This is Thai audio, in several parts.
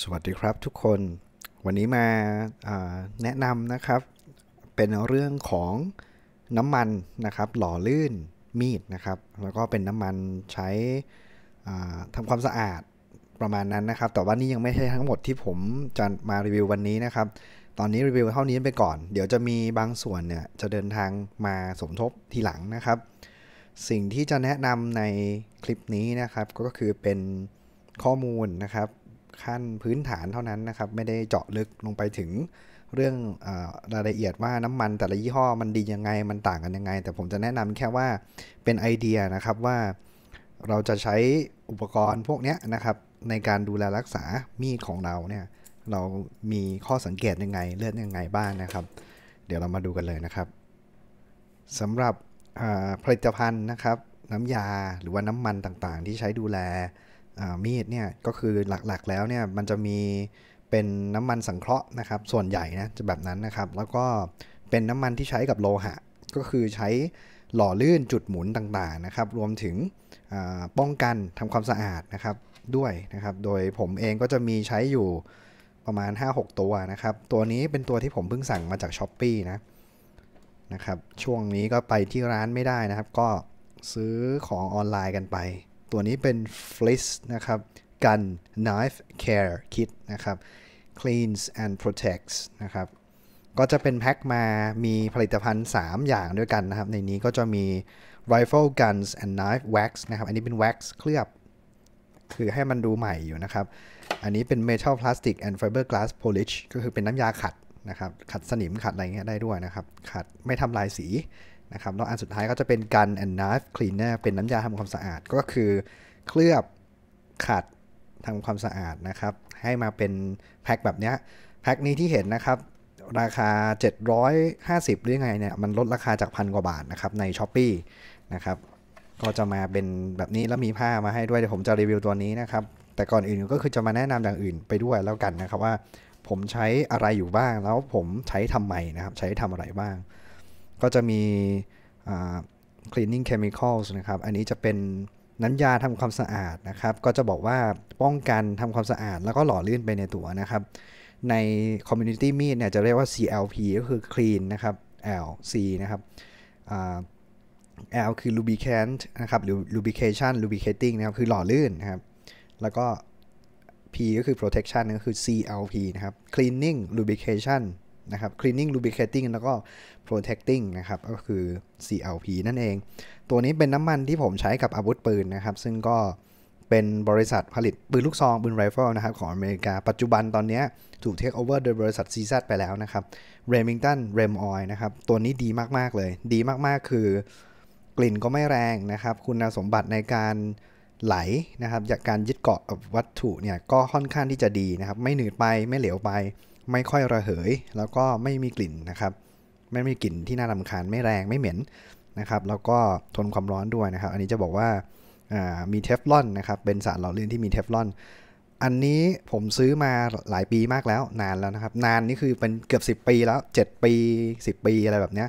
สวัสดีครับทุกคน วันนี้มาแนะนำนะครับ เป็นเรื่องของน้ำมันนะครับ หล่อลื่นมีดนะครับ แล้วก็เป็นน้ำมันใช้ทำความสะอาดประมาณนั้นนะครับ แต่ว่านี่ยังไม่ใช่ทั้งหมดที่ผมจะมารีวิววันนี้นะครับ ตอนนี้รีวิวเท่านี้ไปก่อน เดี๋ยวจะมีบางส่วนเนี่ยจะเดินทางมาสมทบทีหลังนะครับ สิ่งที่จะแนะนำในคลิปนี้นะครับ ก็คือเป็นข้อมูลนะครับขั้นพื้นฐานเท่านั้นนะครับไม่ได้เจาะลึกลงไปถึงเรื่องอรายละเอียดว่าน้ำมันแต่ละยี่ห้อมันดียังไงมันต่างกันยังไง แต่ผมจะแนะนำแค่ว่าเป็นไอเดียนะครับว่าเราจะใช้อุปกรณ์พวกนี้นะครับในการดูแลรักษามีดของเราเนี่ยเรามีข้อสังเกตยังไง เลือดยังไงบ้างนะครับ เดี๋ยวเรามาดูกันเลยนะครับสำหรับผลิตภัณฑ์นะครับ น้ำยาหรือว่าน้ำมันต่างๆ ที่ใช้ดูแลมีดเนี่ยก็คือหลักๆแล้วเนี่ยมันจะมีเป็นน้ำมันสังเคราะห์นะครับส่วนใหญ่นะจะแบบนั้นนะครับแล้วก็เป็นน้ำมันที่ใช้กับโลหะ ก็คือใช้หล่อลื่นจุดหมุนต่างๆนะครับรวมถึงป้องกันทำความสะอาดนะครับด้วยนะครับโดยผมเองก็จะมีใช้อยู่ประมาณ 5-6 ตัวนะครับตัวนี้เป็นตัวที่ผมเพิ่งสั่งมาจากช้อป e e นะนะครับช่วงนี้ก็ไปที่ร้านไม่ได้นะครับ ก็ซื้อของออนไลน์กันไปตัวนี้เป็น f l i s นะครับ gun knife care kit นะครับ cleans and protects นะครับ ก็จะเป็นแพ็คมา มีผลิตภัณฑ์ 3 อย่างด้วยกันนะครับ ในนี้ก็จะมี rifle guns and knife wax นะครับ อันนี้เป็น wax เคลือบ คือให้มันดูใหม่อยู่นะครับ อันนี้เป็น metal plastic and fiberglass polish ก็คือเป็นน้ำยาขัดนะครับ ขัดสนิมขัดอะไรเงี้ยได้ด้วยนะครับ ขัดไม่ทำลายสีนะครับ แล้วอันสุดท้ายก็จะเป็นกันแอนน n i คลีนเนอร์เป็นน้ำยาทำความสะอาด ก็คือเคลือบขัดทำความสะอาดนะครับ ให้มาเป็นแพ็คแบบนี้แพ็คนี้ที่เห็นนะครับ ราคา 750 หรือไงเนี่ย มันลดราคาจากพันกว่าบาทนะครับใน s h อ p e e นะครับ ก็จะมาเป็นแบบนี้แล้วมีผ้ามาให้ด้วย เดี๋ยวผมจะรีวิวตัวนี้นะครับ แต่ก่อนอื่นก็คือจะมาแนะนำอย่างอื่นไปด้วยแล้วกันนะครับว่า ผมใช้อะไรอยู่บ้าง แล้วผมใช้ทำไมนะครับ ใช้ทำอะไรบ้างก็จะมี cleaning chemicals นะครับ อันนี้จะเป็นน้ำยาทำความสะอาดนะครับ ก็จะบอกว่าป้องกันทำความสะอาดแล้วก็หล่อลื่นไปในตัวนะครับ ใน community meet เนี่ยจะเรียกว่า CLP ก็คือ clean นะครับ L C นะครับ L คือ lubricant นะครับหรือ lubrication lubricating นะครับ คือหล่อลื่นนะครับ แล้วก็ P ก็คือ protection ก็คือ CLP นะครับ cleaning lubrication นะครับ cleaning lubricating แล้วก็ protecting นะครับ ก็คือ CLP นั่นเอง ตัวนี้เป็นน้ำมันที่ผมใช้กับอาวุธปืนนะครับ ซึ่งก็เป็นบริษัทผลิต ปืนลูกซอง ปืนไรเฟิลนะครับของอเมริกา ปัจจุบันตอนนี้ ถูกเทคโอเวอร์โดยบริษัทซีซัไปแล้วนะครับ Remington Rem Oil นะครับ ตัวนี้ดีมาก ๆ เลย ดีมาก ๆ คือกลิ่นก็ไม่แรงนะครับ คุณสมบัติในการไหลนะครับ จากการยึดเกาะวัตถุเนี่ยก็ค่อนข้างที่จะดีนะครับ ไม่หนืดไป ไม่เหลวไปไม่ค่อยระเหย แล้วก็ไม่มีกลิ่นนะครับ ไม่มีกลิ่นที่น่ารำคาญไม่แรงไม่เหม็นนะครับแล้วก็ทนความร้อนด้วยนะครับ อันนี้จะบอกว่ามีเทฟลอนนะครับ เป็นสารเหล่เลื่นที่มีเทฟลอน อันนี้ผมซื้อมาหลายปีมากแล้วนานแล้วนะครับนานนี่คือเป็นเกือบ 10 ปีแล้ว 7 ปี 10 ปีอะไรแบบเนี้ย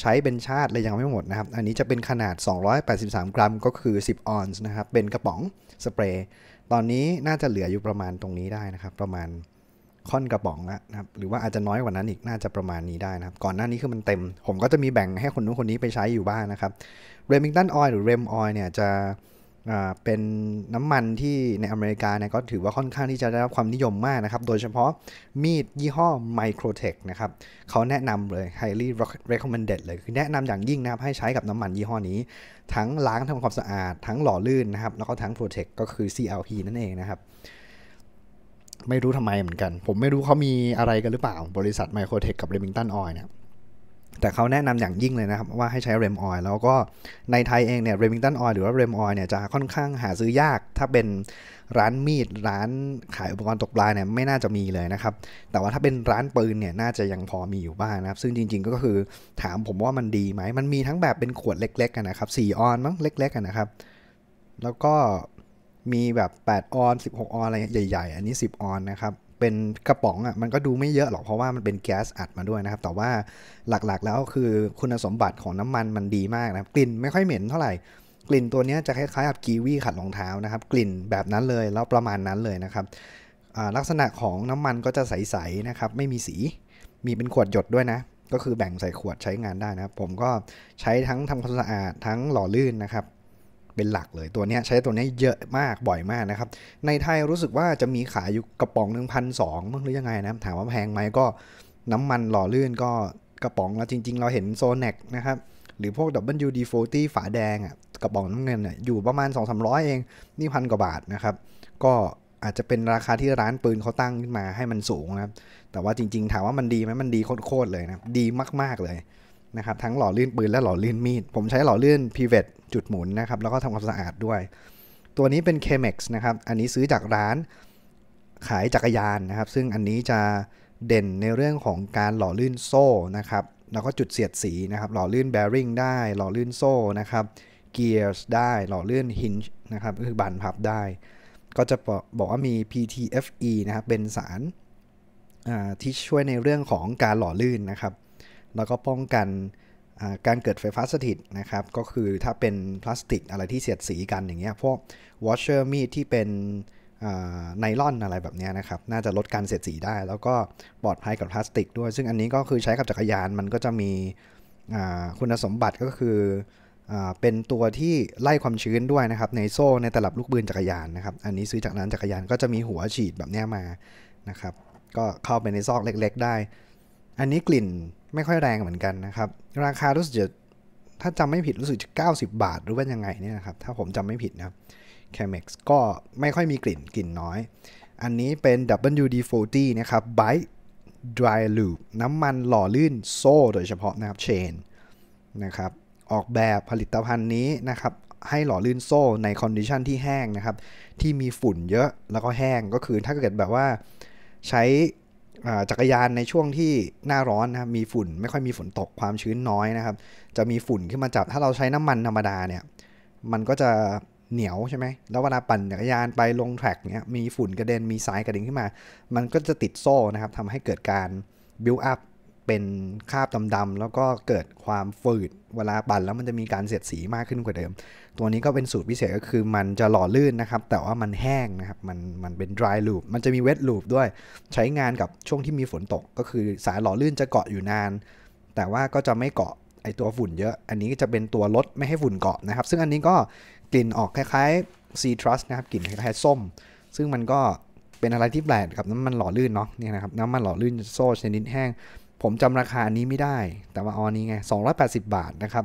ช้เป็นชาติเลยยังไม่หมดนะครับ อันนี้จะเป็นขนาด 283 กรัม ก็คือ 10ออนซ์นะครับเป็นกระป๋องสเปรย์ตอนนี้น่าจะเหลืออยู่ประมาณตรงนี้ได้นะครับ ประมาณค่อนกระป๋องแล้วนะครับหรือว่าอาจจะน้อยกว่านั้นอีกน่าจะประมาณนี้ได้นะครับก่อนหน้านี้คือมันเต็ม ผมก็จะมีแบ่งให้คนนู้นคนนี้ไปใช้อยู่บ้างนะครับเรมิงตันออยล์หรือเรมออยล์เนี่ยจะเป็นน้ำมันที่ในอเมริกาเนี่ยก็ถือว่าค่อนข้างที่จะได้รับความนิยมมากนะครับ โดยเฉพาะมีดยี่ห้อ Microtech นะครับเขาแนะนำเลย highly recommended เลยคือแนะนำอย่างยิ่งนะครับให้ใช้กับน้ำมันยี่ห้อนี้ ทั้งล้างทำความสะอาดทั้งหล่อลื่นนะครับแล้วก็ทั้ง protect ก็คือ CLP นั่นเองนะครับไม่รู้ทำไมเหมือนกัน ผมไม่รู้เขามีอะไรกันหรือเปล่า บริษัทไมโครเทคกับเรมิงตันออยเนี่ย แต่เขาแนะนำอย่างยิ่งเลยนะครับ ว่าให้ใช้เรมออยแล้วก็ในไทยเองเนี่ยเรมิงตันออยหรือว่าเรมออยเนี่ยจะค่อนข้างหาซื้อยาก ถ้าเป็นร้านมีดร้านขายอุปกรณ์ตกปลาเนี่ยไม่น่าจะมีเลยนะครับ แต่ว่าถ้าเป็นร้านปืนเนี่ยน่าจะยังพอมีอยู่บ้างนะครับ ซึ่งจริงๆก็คือถามผมว่ามันดีไหมมันมีทั้งแบบเป็นขวดเล็กๆกันนะครับสี่ออนมั้งเล็กๆกันนะครับ แล้วก็มีแบบ 8 ออน 16 ออนอะไรใหญ่ๆ อันนี้ 10 ออนนะครับเป็นกระป๋องอะ่ะมันก็ดูไม่เยอะหรอกเพราะว่ามันเป็นแก๊สอัดมาด้วยนะครับแต่ว่าหลักๆ แล้วคือ คุณสมบัติของน้ำมันมันดีมากนะกลิ่นไม่ค่อยเหม็นเท่าไหร่กลิ่นตัวนี้จะคล้ายๆกับกีวีขัดรองเท้านะครับ กลิ่นแบบนั้นเลยแล้วประมาณนั้นเลยนะครับลักษณะของน้ำมันก็จะใสๆนะครับ ไม่มีสี มีเป็นขวดหยดด้วยนะ ก็คือแบ่งใส่ขวดใช้งานได้นะครับ ผมก็ใช้ทั้งทำความสะอาดทั้งหล่อลื่นนะครับเป็นหลักเลยตัวนี้ใช้ตัวนี้เยอะมากบ่อยมากนะครับ ในไทยรู้สึกว่าจะมีขายอยู่กระป๋องหนึ่งพันสองมั้งหรือยังไงนะถามว่าแพงไหมก็น้ำมันหล่อลื่นก็กระป๋องแล้วจริงๆ เราเห็นโซนักนะครับ หรือพวก WD-40 ฝาแดงอ่ะกระป๋องน้ำเงิน่อยู่ประมาณ 2 3 0 0 เองนี่พันกว่าบาทนะครับ ก็อาจจะเป็นราคาที่ร้านปืนเขาตั้งขึ้นมาให้มันสูงนะครับแต่ว่าจริง ๆ ถามว่ามันดีไหมมันดีโคตรเลยนะดีมากๆเลยนะครับทั้งหล่อลื่นปืนและหล่อลื่นมีด ผมใช้หล่อลื่นพีเวตจุดหมุนนะครับ แล้วก็ทำความสะอาดด้วย ตัวนี้เป็น KMEX นะครับอันนี้ซื้อจากร้านขายจักรยานนะครับ ซึ่งอันนี้จะเด่นในเรื่องของการหล่อลื่นโซ่นะครับ แล้วก็จุดเสียดสีนะครับหล่อลื่นแบริ่งได้หล่อลื่นโซ่นะครับเกียร์ได้หล่อลื่นฮินช์นะครับคือบันพับได้ ก็จะบอกว่ามี PTFE นะครับเป็นสารที่ช่วยในเรื่องของการหล่อลื่นนะครับแล้วก็ป้องกันการเกิดไฟฟ้าสถิตนะครับ ก็คือถ้าเป็นพลาสติกอะไรที่เสียดสีกันอย่างเงี้ย พวกวอชเชอร์มีดที่เป็นไนลอนอะไรแบบเนี้ยนะครับ น่าจะลดการเสียดสีได้ แล้วก็ปลอดภัยกับพลาสติกด้วย ซึ่งอันนี้ก็คือใช้กับจักรยาน มันก็จะมีคุณสมบัติก็คือเป็นตัวที่ไล่ความชื้นด้วยนะครับ ในโซ่ในตลับลูกบืนจักรยานนะครับ อันนี้ซื้อจากนั้นจักรยานก็จะมีหัวฉีดแบบเนี้ยมานะครับ ก็เข้าไปในซอกเล็ก ๆได้ อันนี้กลิ่นไม่ค่อยแรงเหมือนกันนะครับ ราคารู้สึกจะถ้าจำไม่ผิดรู้สึกจะ 90 บาท หรือว่ายังไงเนี่ยนะครับ ถ้าผมจำไม่ผิดนะครับ c a m e x ก็ไม่ค่อยมีกลิ่นกลิ่นน้อย อันนี้เป็น WD-40 นะครับ Bite Dry Loop น้ำมันหล่อลื่นโซ่โดยเฉพาะนะครับ Chain นะครับ ออกแบบผลิตภัณฑ์นี้นะครับ ให้หล่อลื่นโซ่ในคอนดิชันที่แห้งนะครับ ที่มีฝุ่นเยอะแล้วก็แห้งก็คือ ถ้าเกิดแบบว่าใช้จักรยานในช่วงที่หน้าร้อนนะครับมีฝุ่นไม่ค่อยมีฝนตกความชื้นน้อยนะครับ จะมีฝุ่นขึ้นมาจับถ้าเราใช้น้ำมันธรรมดาเนี่ยมันก็จะเหนียวใช่ไหมแล้วเวลาปั่นจักรยานไปลงแทร็กเนี่ยมีฝุ่นกระเด็นมีสายกระเด็นขึ้นมา มันก็จะติดโซ่นะครับทำให้เกิดการบิ์อัพเป็นคราบดำๆแล้วก็เกิดความฝืดเวลาปั่นแล้วมันจะมีการเสียดสีมากขึ้นกว่าเดิมตัวนี้ก็เป็นสูตรพิเศษก็คือมันจะหล่อลื่นนะครับแต่ว่ามันแห้งนะครับมันมันเป็น dry loop มันจะมี wet loop ด้วยใช้งานกับช่วงที่มีฝนตกก็คือสายหล่อลื่นจะเกาะอยู่นาน แต่ว่าก็จะไม่เกาะไอตัวฝุ่นเยอะอันนี้จะเป็นตัวลดไม่ให้ฝุ่นเกาะนะครับ ซึ่งอันนี้ก็กลิ่นออกคล้ายๆ citrus นะครับ กลิ่นคล้ายๆ ส้ม ซึ่งมันก็เป็นอะไรที่แปลกกับน้ำมันหล่อลื่นเนาะนี่นะครับน้ำมันหล่อลื่นโซ่ชนิดแห้งผมจำราคานี้ไม่ได้ แต่ว่าออนนี้ไง280 บาทนะครับ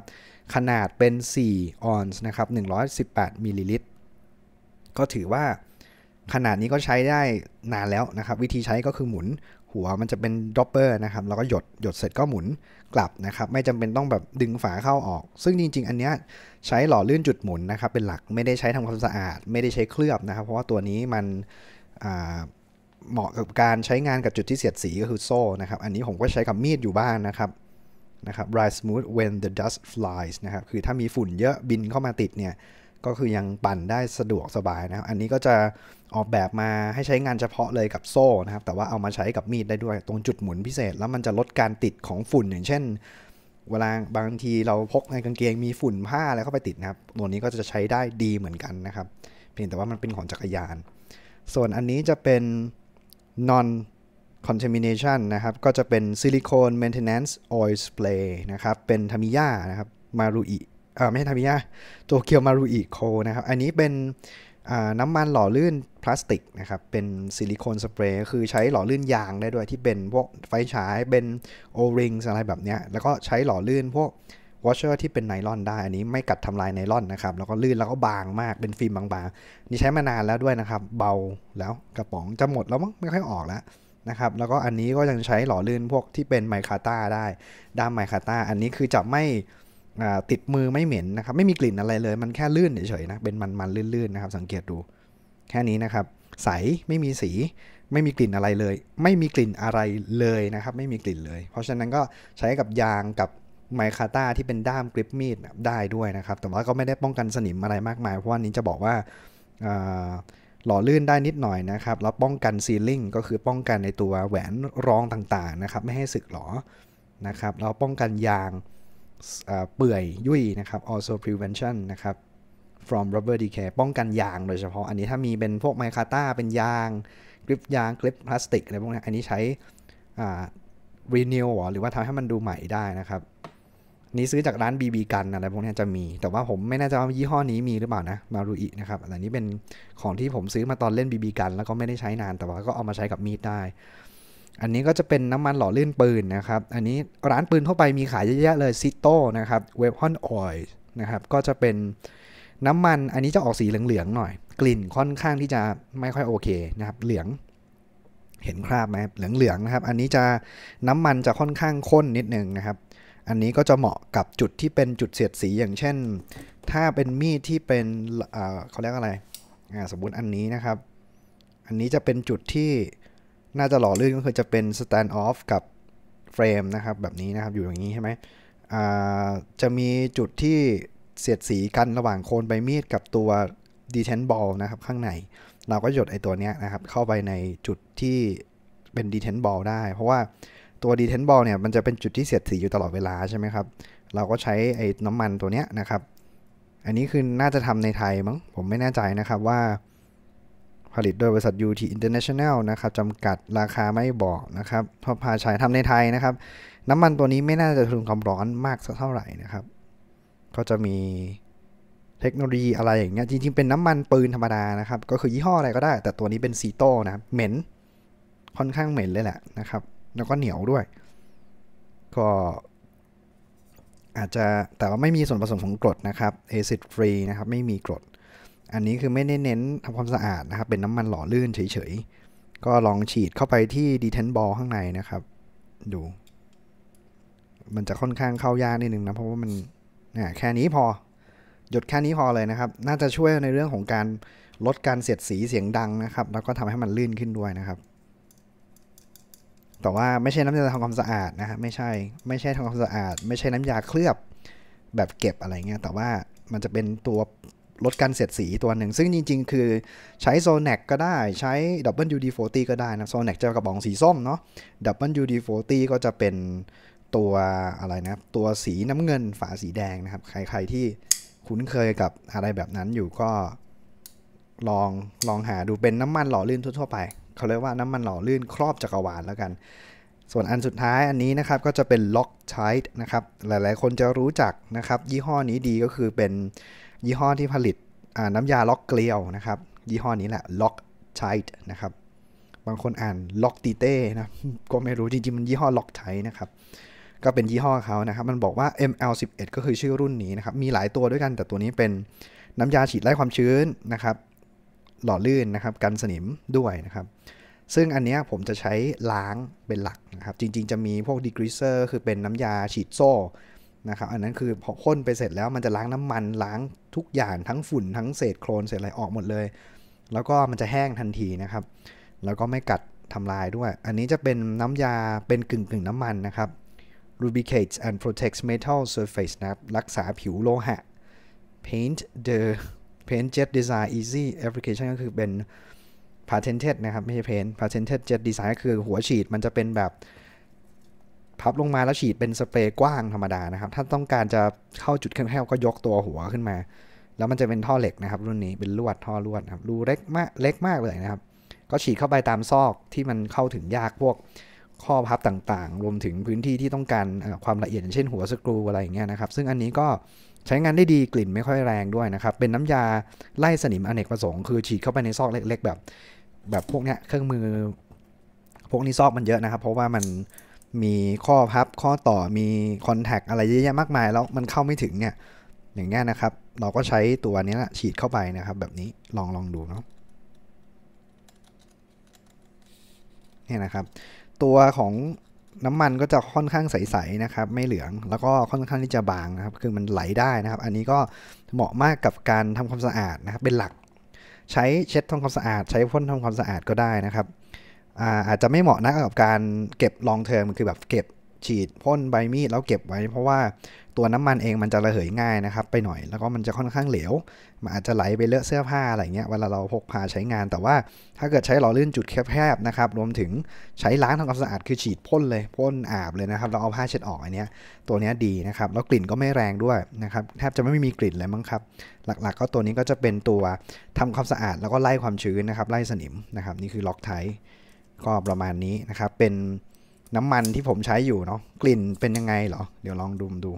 ขนาดเป็น 4 ออนซ์นะครับ118มิลลิลิตรก็ถือว่าขนาดนี้ก็ใช้ได้นานแล้วนะครับ วิธีใช้ก็คือหมุนหัวมันจะเป็นดรอปเปอร์นะครับ แล้วก็หยด หยดเสร็จก็หมุนกลับนะครับ ไม่จำเป็นต้องแบบดึงฝาเข้าออก ซึ่งจริงๆ อันเนี้ยใช้หล่อลื่นจุดหมุนนะครับเป็นหลัก ไม่ได้ใช้ทำความสะอาด ไม่ได้ใช้เคลือบนะครับ เพราะว่าตัวนี้มันเหมาะกับการใช้งานกับจุดที่เสียดสีก็คือโซ่นะครับอันนี้ผมก็ใช้กับมีดอยู่บ้านนะครับนะครับ ride smooth when the dust flies นะครับคือถ้ามีฝุ่นเยอะบินเข้ามาติดเนี่ยก็คือยังปั่นได้สะดวกสบายนะครับ อันนี้ก็จะออกแบบมาให้ใช้งานเฉพาะเลยกับโซ่นะครับแต่ว่าเอามาใช้กับมีดได้ด้วยตรงจุดหมุนพิเศษแล้วมันจะลดการติดของฝุ่นอย่างเช่นเวลาบางทีเราพกในกางเกงมีฝุ่นผ้าอะไรเข้าไปติดนะครับตัวนี้ก็จะใช้ได้ดีเหมือนกันนะครับเพียงแต่ว่ามันเป็นของจักรยาน ส่วนอันนี้จะเป็น non contamination นะครับ ก็จะเป็นซิลิโคน maintenance oil spray นะครับ เป็นทามิยานะครับ มารุอิ เออไม่ใช่ทามิยาโตเกียวมารุอิโคนะครับ อันนี้เป็นน้ำมันหล่อลื่นพลาสติกนะครับ เป็นซิลิโคนสเปรย์คือใช้หล่อลื่นยางได้ด้วยที่เป็นพวกไฟฉาย เป็นโอริงอะไรแบบเนี้ย แล้วก็ใช้หล่อลื่นพวกวอชเชอร์ที่เป็นไนลอนได้ อันนี้ไม่กัดทำลายไนลอนนะครับ แล้วก็ลื่นแล้วก็บางมาก เป็นฟิล์มบาง ๆ นี่ใช้มานานแล้วด้วยนะครับ เบาแล้วกระป๋องจะหมดแล้วมั้งไม่ค่อยออกแล้วนะครับ แล้วก็อันนี้ก็ยังใช้หล่อลื่นพวกที่เป็นไมคาต้าได้ด้ามไมคาต้าอันนี้คือจะไม่ติดมือไม่เหม็นนะครับ ไม่มีกลิ่นอะไรเลย มันแค่ลื่นเฉยๆนะ เป็นมันๆลื่นๆนะครับ สังเกตดู แค่นี้นะครับใสไม่มีสีไม่มีกลิ่นอะไรเลย ไม่มีกลิ่นอะไรเลยนะครับ ไม่มีกลิ่นเลย เพราะฉะนั้นก็ใช้กับยางกับไมคาตาที่เป็นด้ามกริปมีดได้ด้วยนะครับ แต่ว่าก็ไม่ได้ป้องกันสนิมอะไรมากมาย เพราะว่านี้จะบอกว่าหล่อลื่นได้นิดหน่อยนะครับ แล้วป้องกันซีลิ่งก็คือป้องกันในตัวแหวนรองต่าง ๆ นะครับ ไม่ให้สึกหรอนะครับแล้วป้องกันยางเปื่อยยุ่ยนะครับ also prevention นะครับ from rubber decay ป้องกันยางโดยเฉพาะอันนี้ถ้ามีเป็นพวกไมคาตาเป็นยางกริปยางกริปพลาสติกอะไรพวกนี้อันนี้ใช้ renew หรือว่าทำให้มันดูใหม่ได้นะครับนี้ซื้อจากร้านบีบีกันอะไรพวกนี้จะมี แต่ว่าผมไม่แน่ใจว่ายี่ห้อนี้มีหรือเปล่านะมารุอินะครับอันนี้เป็นของที่ผมซื้อมาตอนเล่นบีบีกันแล้วก็ไม่ได้ใช้นานแต่ว่าก็เอามาใช้กับมีดได้อันนี้ก็จะเป็นน้ำมันหล่อลื่นปืนนะครับ อันนี้ร้านปืนทั่วไปมีขายเยอะแยะเลยซิโต้นะครับเวฟฮอนออยล์นะครับ ก็จะเป็นน้ำมัน อันนี้จะออกสีเหลืองๆหน่อย กลิ่นค่อนข้างที่จะไม่ค่อยโอเคนะครับ เหลือง เห็นคราบไหมเหลืองๆนะครับอันนี้จะน้ำมันจะค่อนข้างข้นนิดนึงนะครับอันนี้ก็จะเหมาะกับจุดที่เป็นจุดเสียดสีอย่างเช่น ถ้าเป็นมีดที่เป็นเขาเรียกอะไรสมมติอันนี้นะครับ อันนี้จะเป็นจุดที่ น่าจะหล่อลื่นก็คือจะเป็น stand off กับเฟรมนะครับแบบนี้นะครับอยู่อย่างนี้ใช่ไหม จะมีจุดที่เสียดสีกันระหว่างโคนใบมีดกับตัว detent ball นะครับข้างในเราก็หยดไอตัวนี้นะครับเข้าไปในจุดที่เป็น detent ball ได้ เพราะว่าตัวดีเทนบอลเนี่ยมันจะเป็นจุดที่เสียดสีอยู่ตลอดเวลาใช่ไหมครับ เราก็ใช้ไอ้น้ำมันตัวเนี้ยนะครับ อันนี้คือน่าจะทำในไทยมั้งผมไม่แน่ใจนะครับว่าผลิตโดยบริษัท UT International นะครับจำกัดราคาไม่บอกนะครับพอพาใช้ทำในไทยนะครับ น้ำมันตัวนี้ไม่น่าจะทนความร้อนมากสักเท่าไหร่นะครับก็จะมีเทคโนโลยีอะไรอย่างเงี้ยจริงๆเป็นน้ำมันปืนธรรมดานะครับ ก็คือยี่ห้ออะไรก็ได้ แต่ตัวนี้เป็นซีโต้นะเหม็นค่อนข้างเหม็นเลยแหละนะครับแล้วก็เหนียวด้วย ก็ อาจจะแต่ว่าไม่มีส่วนผสมของกรดนะครับเอซิดฟรีนะครับ ไม่มีกรด อันนี้คือไม่ได้เน้นทำความสะอาดนะครับ เป็นน้ำมันหล่อลื่นเฉย ๆ ก็ลองฉีดเข้าไปที่ดีเทนบอลข้างในนะครับ ดู มันจะค่อนข้างเข้ายากนิดนึงนะเพราะว่ามันนะแค่นี้พอ หยดแค่นี้พอเลยนะครับ น่าจะช่วยในเรื่องของการลดการเสียดสีเสียงดังนะครับ แล้วก็ทำให้มันลื่นขึ้นด้วยนะครับแต่ว่าไม่ใช่น้ำยาทำความสะอาดนะฮะไม่ใช่ไม่ใช่ทำความสะอาด ไม่ใช่น้ำยาเคลือบแบบเก็บอะไรเงี้ยแต่ว่ามันจะเป็นตัวลดการเสียดสีตัวหนึ่ง ซึ่งจริง ๆคือใช้โซน็กก็ได้ใช้ WD-40 ก็ได้นะโซน็กจะกระบอกสีส้มเนาะ WD-40 ก็จะเป็นตัวอะไรนะตัวสีน้ำเงินฝาสีแดงนะครับใครๆที่คุ้นเคยกับอะไรแบบนั้นอยู่ก็ลองลองหาดูเป็นน้ำมันหล่อลื่นทั่วๆไปเขาเรียกว่าน้ำมันหล่อลื่นครอบจักรวาลแล้วกัน ส่วนอันสุดท้ายอันนี้นะครับก็จะเป็นล็อกชทท์นะครับ หลายๆ คนจะรู้จักนะครับ ยี่ห้อนี้ดีก็คือเป็นยี่ห้อที่ผลิตน้ำยาล็อกเกลียวนะครับ ยี่ห้อนี้แหละล็อกชทท์นะครับบางคนอ่านล็อกตีเต้นะก็ไม่รู้จริงๆมันยี่ห้อล็อกไทนะครับ ก็เป็นยี่ห้อเขานะครับ มันบอกว่า ML11 ก็คือชื่อรุ่นนี้นะครับ มีหลายตัวด้วยกัน แต่ตัวนี้เป็นน้ำยาฉีดไล่ความชื้นนะครับหล่อลื่น นะครับกันสนิมด้วยนะครับซึ่งอันนี้ผมจะใช้ล้างเป็นหลักนะครับจริงๆ จะมีพวกดีกรีเซอร์คือเป็นน้ำยาฉีดโซ่นะครับอันนั้นคือพอค่นไปเสร็จแล้วมันจะล้างน้ำมันล้างทุกอย่างทั้งฝุ่นทั้งเศษโครนเศษอะไรออกหมดเลย แล้วก็มันจะแห้งทันทีนะครับแล้วก็ไม่กัดทำลายด้วยอันนี้จะเป็นน้ำยาเป็นกึ่งกึ่งน้ำมันนะครับ rubicates and protects metal surface นะครับรักษาผิวโลหะ paint the Paint Jet Design Easy Application ก็คือเป็น patented นะครับ ไม่ใช่ paint patented jet design ก็คือหัวฉีดมันจะเป็นแบบ พับลงมาแล้วฉีดเป็นสเปรย์กว้างธรรมดานะครับ ถ้าต้องการจะเข้าจุดแคบๆก็ยกตัวหัวขึ้นมา แล้วมันจะเป็นท่อเหล็กนะครับ รุ่นนี้เป็นลวดท่อลวดครับรูเล็กมากเล็กมากเลยนะครับ ก็ฉีดเข้าไปตามซอกที่มันเข้าถึงยากพวกข้อพับต่างๆ รวมถึงพื้นที่ที่ต้องการความละเอียดเช่นหัวสกรูอะไรอย่างเงี้ยนะครับ ซึ่งอันนี้ก็ใช้งานได้ดีกลิ่นไม่ค่อยแรงด้วยนะครับ เป็นน้ำยาไล่สนิมอเนกประสงค์คือฉีดเข้าไปในซอกเล็กๆ แบบ แบบพวกเนี้ยเครื่องมือพวกนี้ซอกมันเยอะนะครับ เพราะว่ามันมีข้อพับ ข้อต่อมีคอนแทคอะไรเยอะแยะมากมาย แล้วมันเข้าไม่ถึงเนี่ยอย่างเงี้ยนะครับ เราก็ใช้ตัวนี้แหละฉีดเข้าไปนะครับ แบบนี้ลองลองดูเนาะนี่นะครับตัวของน้ำมันก็จะค่อนข้างใส ๆ นะครับ ไม่เหลืองแล้วก็ค่อนข้างที่จะบางนะครับคือมันไหลได้นะครับ อันนี้ก็เหมาะมากกับการทำความสะอาด นะครับเป็นหลักใช้เช็ดทำความสะอาด ใช้พ่นทำความสะอาดก็ได้นะครับ อาอาจจะไม่เหมาะนักกับการเก็บลองเทอมคือแบบเก็บฉีดพ่นใบมีดแล้วเก็บไว้เพราะว่าตัวน้ำมันเองมันจะระเหยง่ายนะครับไปหน่อยแล้วก็มันจะค่อนข้างเหลวมันอาจจะไหลไปเลอะเสื้อผ้าอะไรเงี้ยเวลาเราพกพาใช้งาน แต่ว่าถ้าเกิดใช้หล่อลื่นจุดแคบๆนะครับรวมถึงใช้ล้างทำความสะอาดคือฉีดพ่นเลยพ่นอาบเลยนะครับ เราเอาผ้าเช็ดออกอันเนี้ย ตัวเนี้ยดีนะครับแล้วกลิ่นก็ไม่แรงด้วยนะครับแทบจะไม่มีกลิ่นเลยมั้งครับ หลักๆ ก็ตัวนี้ก็จะเป็นตัวทำความสะอาดแล้วก็ไล่ความชื้นนะครับ ไล่สนิมนะครับนี่คือล็อกไทก็ประมาณนี้นะครับเป็นน้ำมันที่ผมใช้อยู่เนาะกลิ่นเป็นยังไงเหรอเดี๋ยวลองดูดู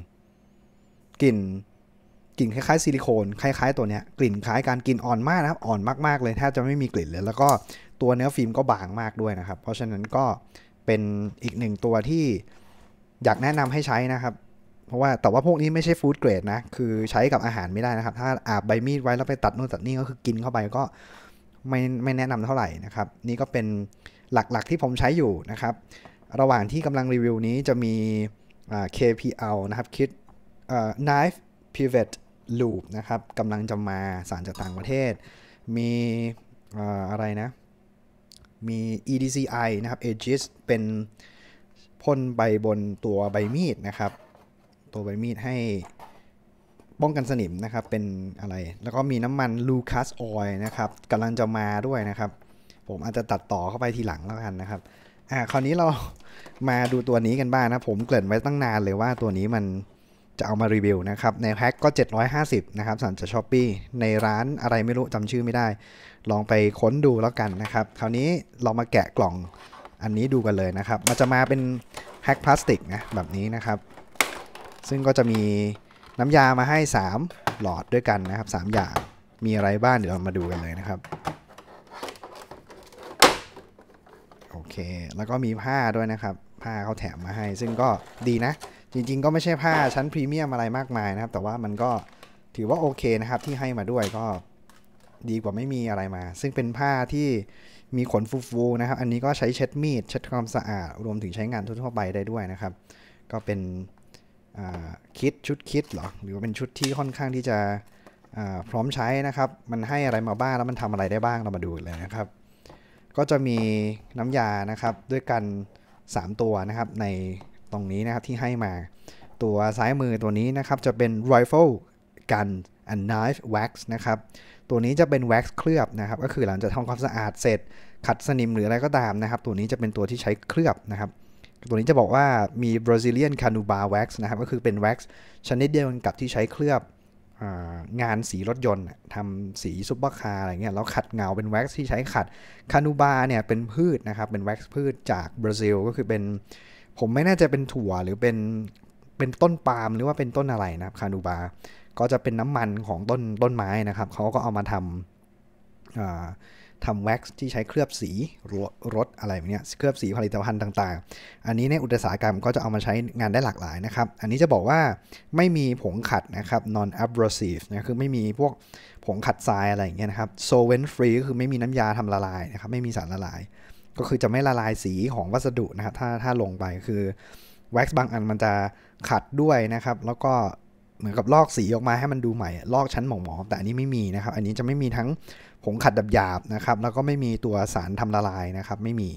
กลิ่นกลิ่นคล้ายๆซิลิโคน คล้าย ๆ ตัวเนี้ยกลิ่นคล้ายการกินอ่อนมากนะครับอ่อนมากๆเลยแทบจะไม่มีกลิ่นเลย แล้วก็ตัวเนื้อฟิล์มก็บางมากด้วยนะครับเพราะฉะนั้นก็เป็นอีกหนึ่งตัวที่อยากแนะนำให้ใช้นะครับเพราะว่าแต่ว่าพวกนี้ไม่ใช่ฟู้ดเกรดนะคือใช้กับอาหารไม่ได้นะครับ ถ้าอาบใบมีดไว้แล้วไปตัดนู่นตัดนี่ก็คือกินเข้าไปก็ไม่ไม่แนะนำเท่าไหร่นะครับนี่ก็เป็นหลักๆที่ผมใช้อยู่นะครับระหว่างที่กำลังรีวิวนี้จะมี KPL นะครับคิด knife pivot loop นะครับกำลังจะมาสารจากต่างประเทศ มีอะไรนะ มี EDCI นะครับ e d g e s เป็นพ่นใบบนตัวใบมีดนะครับ ตัวใบมีดให้ป้องกันสนิมนะครับ เป็นอะไร แล้วก็มีน้ำมันลูคัสออยนะครับกำลังจะมาด้วยนะครับ ผมอาจจะตัดต่อเข้าไปทีหลังแล้วกันนะครับ อ่าคราวนี้เรามาดูตัวนี้กันบ้างนะ ผมเกริ่นไว้ตั้งนานเลยว่าตัวนี้มันจะเอามารีวิวนะครับในแพ็กก็750นะครับสั่งจากช้อปปีในร้านอะไรไม่รู้จำชื่อไม่ได้ ลองไปค้นดูแล้วกันนะครับ คราวนี้เรามาแกะกล่องอันนี้ดูกันเลยนะครับ มันจะมาเป็นแพ็กพลาสติกนะแบบนี้นะครับ ซึ่งก็จะมีน้ำยามาให้ 3 หลอดด้วยกันนะครับ 3 อย่างมีอะไรบ้างเดี๋ยวเรามาดูกันเลยนะครับโอเค แล้วก็มีผ้าด้วยนะครับ ผ้าเขาแถมมาให้ ซึ่งก็ดีนะจริงๆก็ไม่ใช่ผ้าชั้นพรีเมียมอะไรมากมายนะครับ แต่ว่ามันก็ถือว่าโอเคนะครับ ที่ให้มาด้วยก็ดีกว่าไม่มีอะไรมา ซึ่งเป็นผ้าที่มีขนฟูๆนะครับอันนี้ก็ใช้เช็ดมีดเช็ดความสะอาดรวมถึงใช้งานทั่วๆ ไปได้ด้วยนะครับ ก็เป็นคิดชุดคิดหรอหรือว่าเป็นชุดที่ค่อนข้างที่จะพร้อมใช้นะครับ มันให้อะไรมาบ้างแล้วมันทำอะไรได้บ้างเรามาดูเลยนะครับ ก็จะมีน้ำยานะครับด้วยกัน 3 ตัวนะครับในตรงนี้นะครับที่ให้มาตัวซ้ายมือตัวนี้นะครับจะเป็น rifle gun and knife wax นะครับตัวนี้จะเป็น wax เคลือบนะครับก็คือหลังจากทำความสะอาดเสร็จขัดสนิมหรืออะไรก็ตามนะครับตัวนี้จะเป็นตัวที่ใช้เคลือบนะครับตัวนี้จะบอกว่ามี Brazilian Canuba wax นะครับก็คือเป็น wax ชนิดเดียว กันกับที่ใช้เคลือบงานสีรถยนต์ทำสีซุปเปอร์คาร์อะไรเงี้ยแล้วขัดเงาเป็นแว็กซ์ที่ใช้ขัดคานูบาเนี่ยเป็นพืชนะครับเป็นแว็กซ์พืชจากบราซิลก็คือเป็นผมไม่แน่ใจเป็นถั่วหรือเป็นเป็นต้นปาล์มหรือว่าเป็นต้นอะไรนะครับคานูบาก็จะเป็นน้ำมันของต้นต้นไม้นะครับเขาก็เอามาทำทำแว็กซ์ที่ใช้เคลือบสีรถอะไรแบบนี้เคลือบสีผลิตภัณฑ์ต่าง ๆ อันนี้ในอุตสาหกรรมก็จะเอามาใช้งานได้หลากหลายนะครับอันนี้จะบอกว่าไม่มีผงขัดนะครับ non abrasive นะคือไม่มีพวกผงขัดทรายอะไรอย่างเงี้ยนะครับ solvent free ก็คือไม่มีน้ำยาทำละลายนะครับไม่มีสารละลายก็คือจะไม่ละลายสีของวัสดุนะับถ้าถ้าลงไปคือแว็กซ์บางอันมันจะขัดด้วยนะครับ แล้วก็เหมือนกับลอกสีออกมาให้มันดูใหม่ ลอกชั้นหมองๆแต่อันนี้ไม่มีนะครับ อันนี้จะไม่มีทั้งผงขัดดับหยาบนะครับ แล้วก็ไม่มีตัวสารทำละลายนะครับ ไม่มี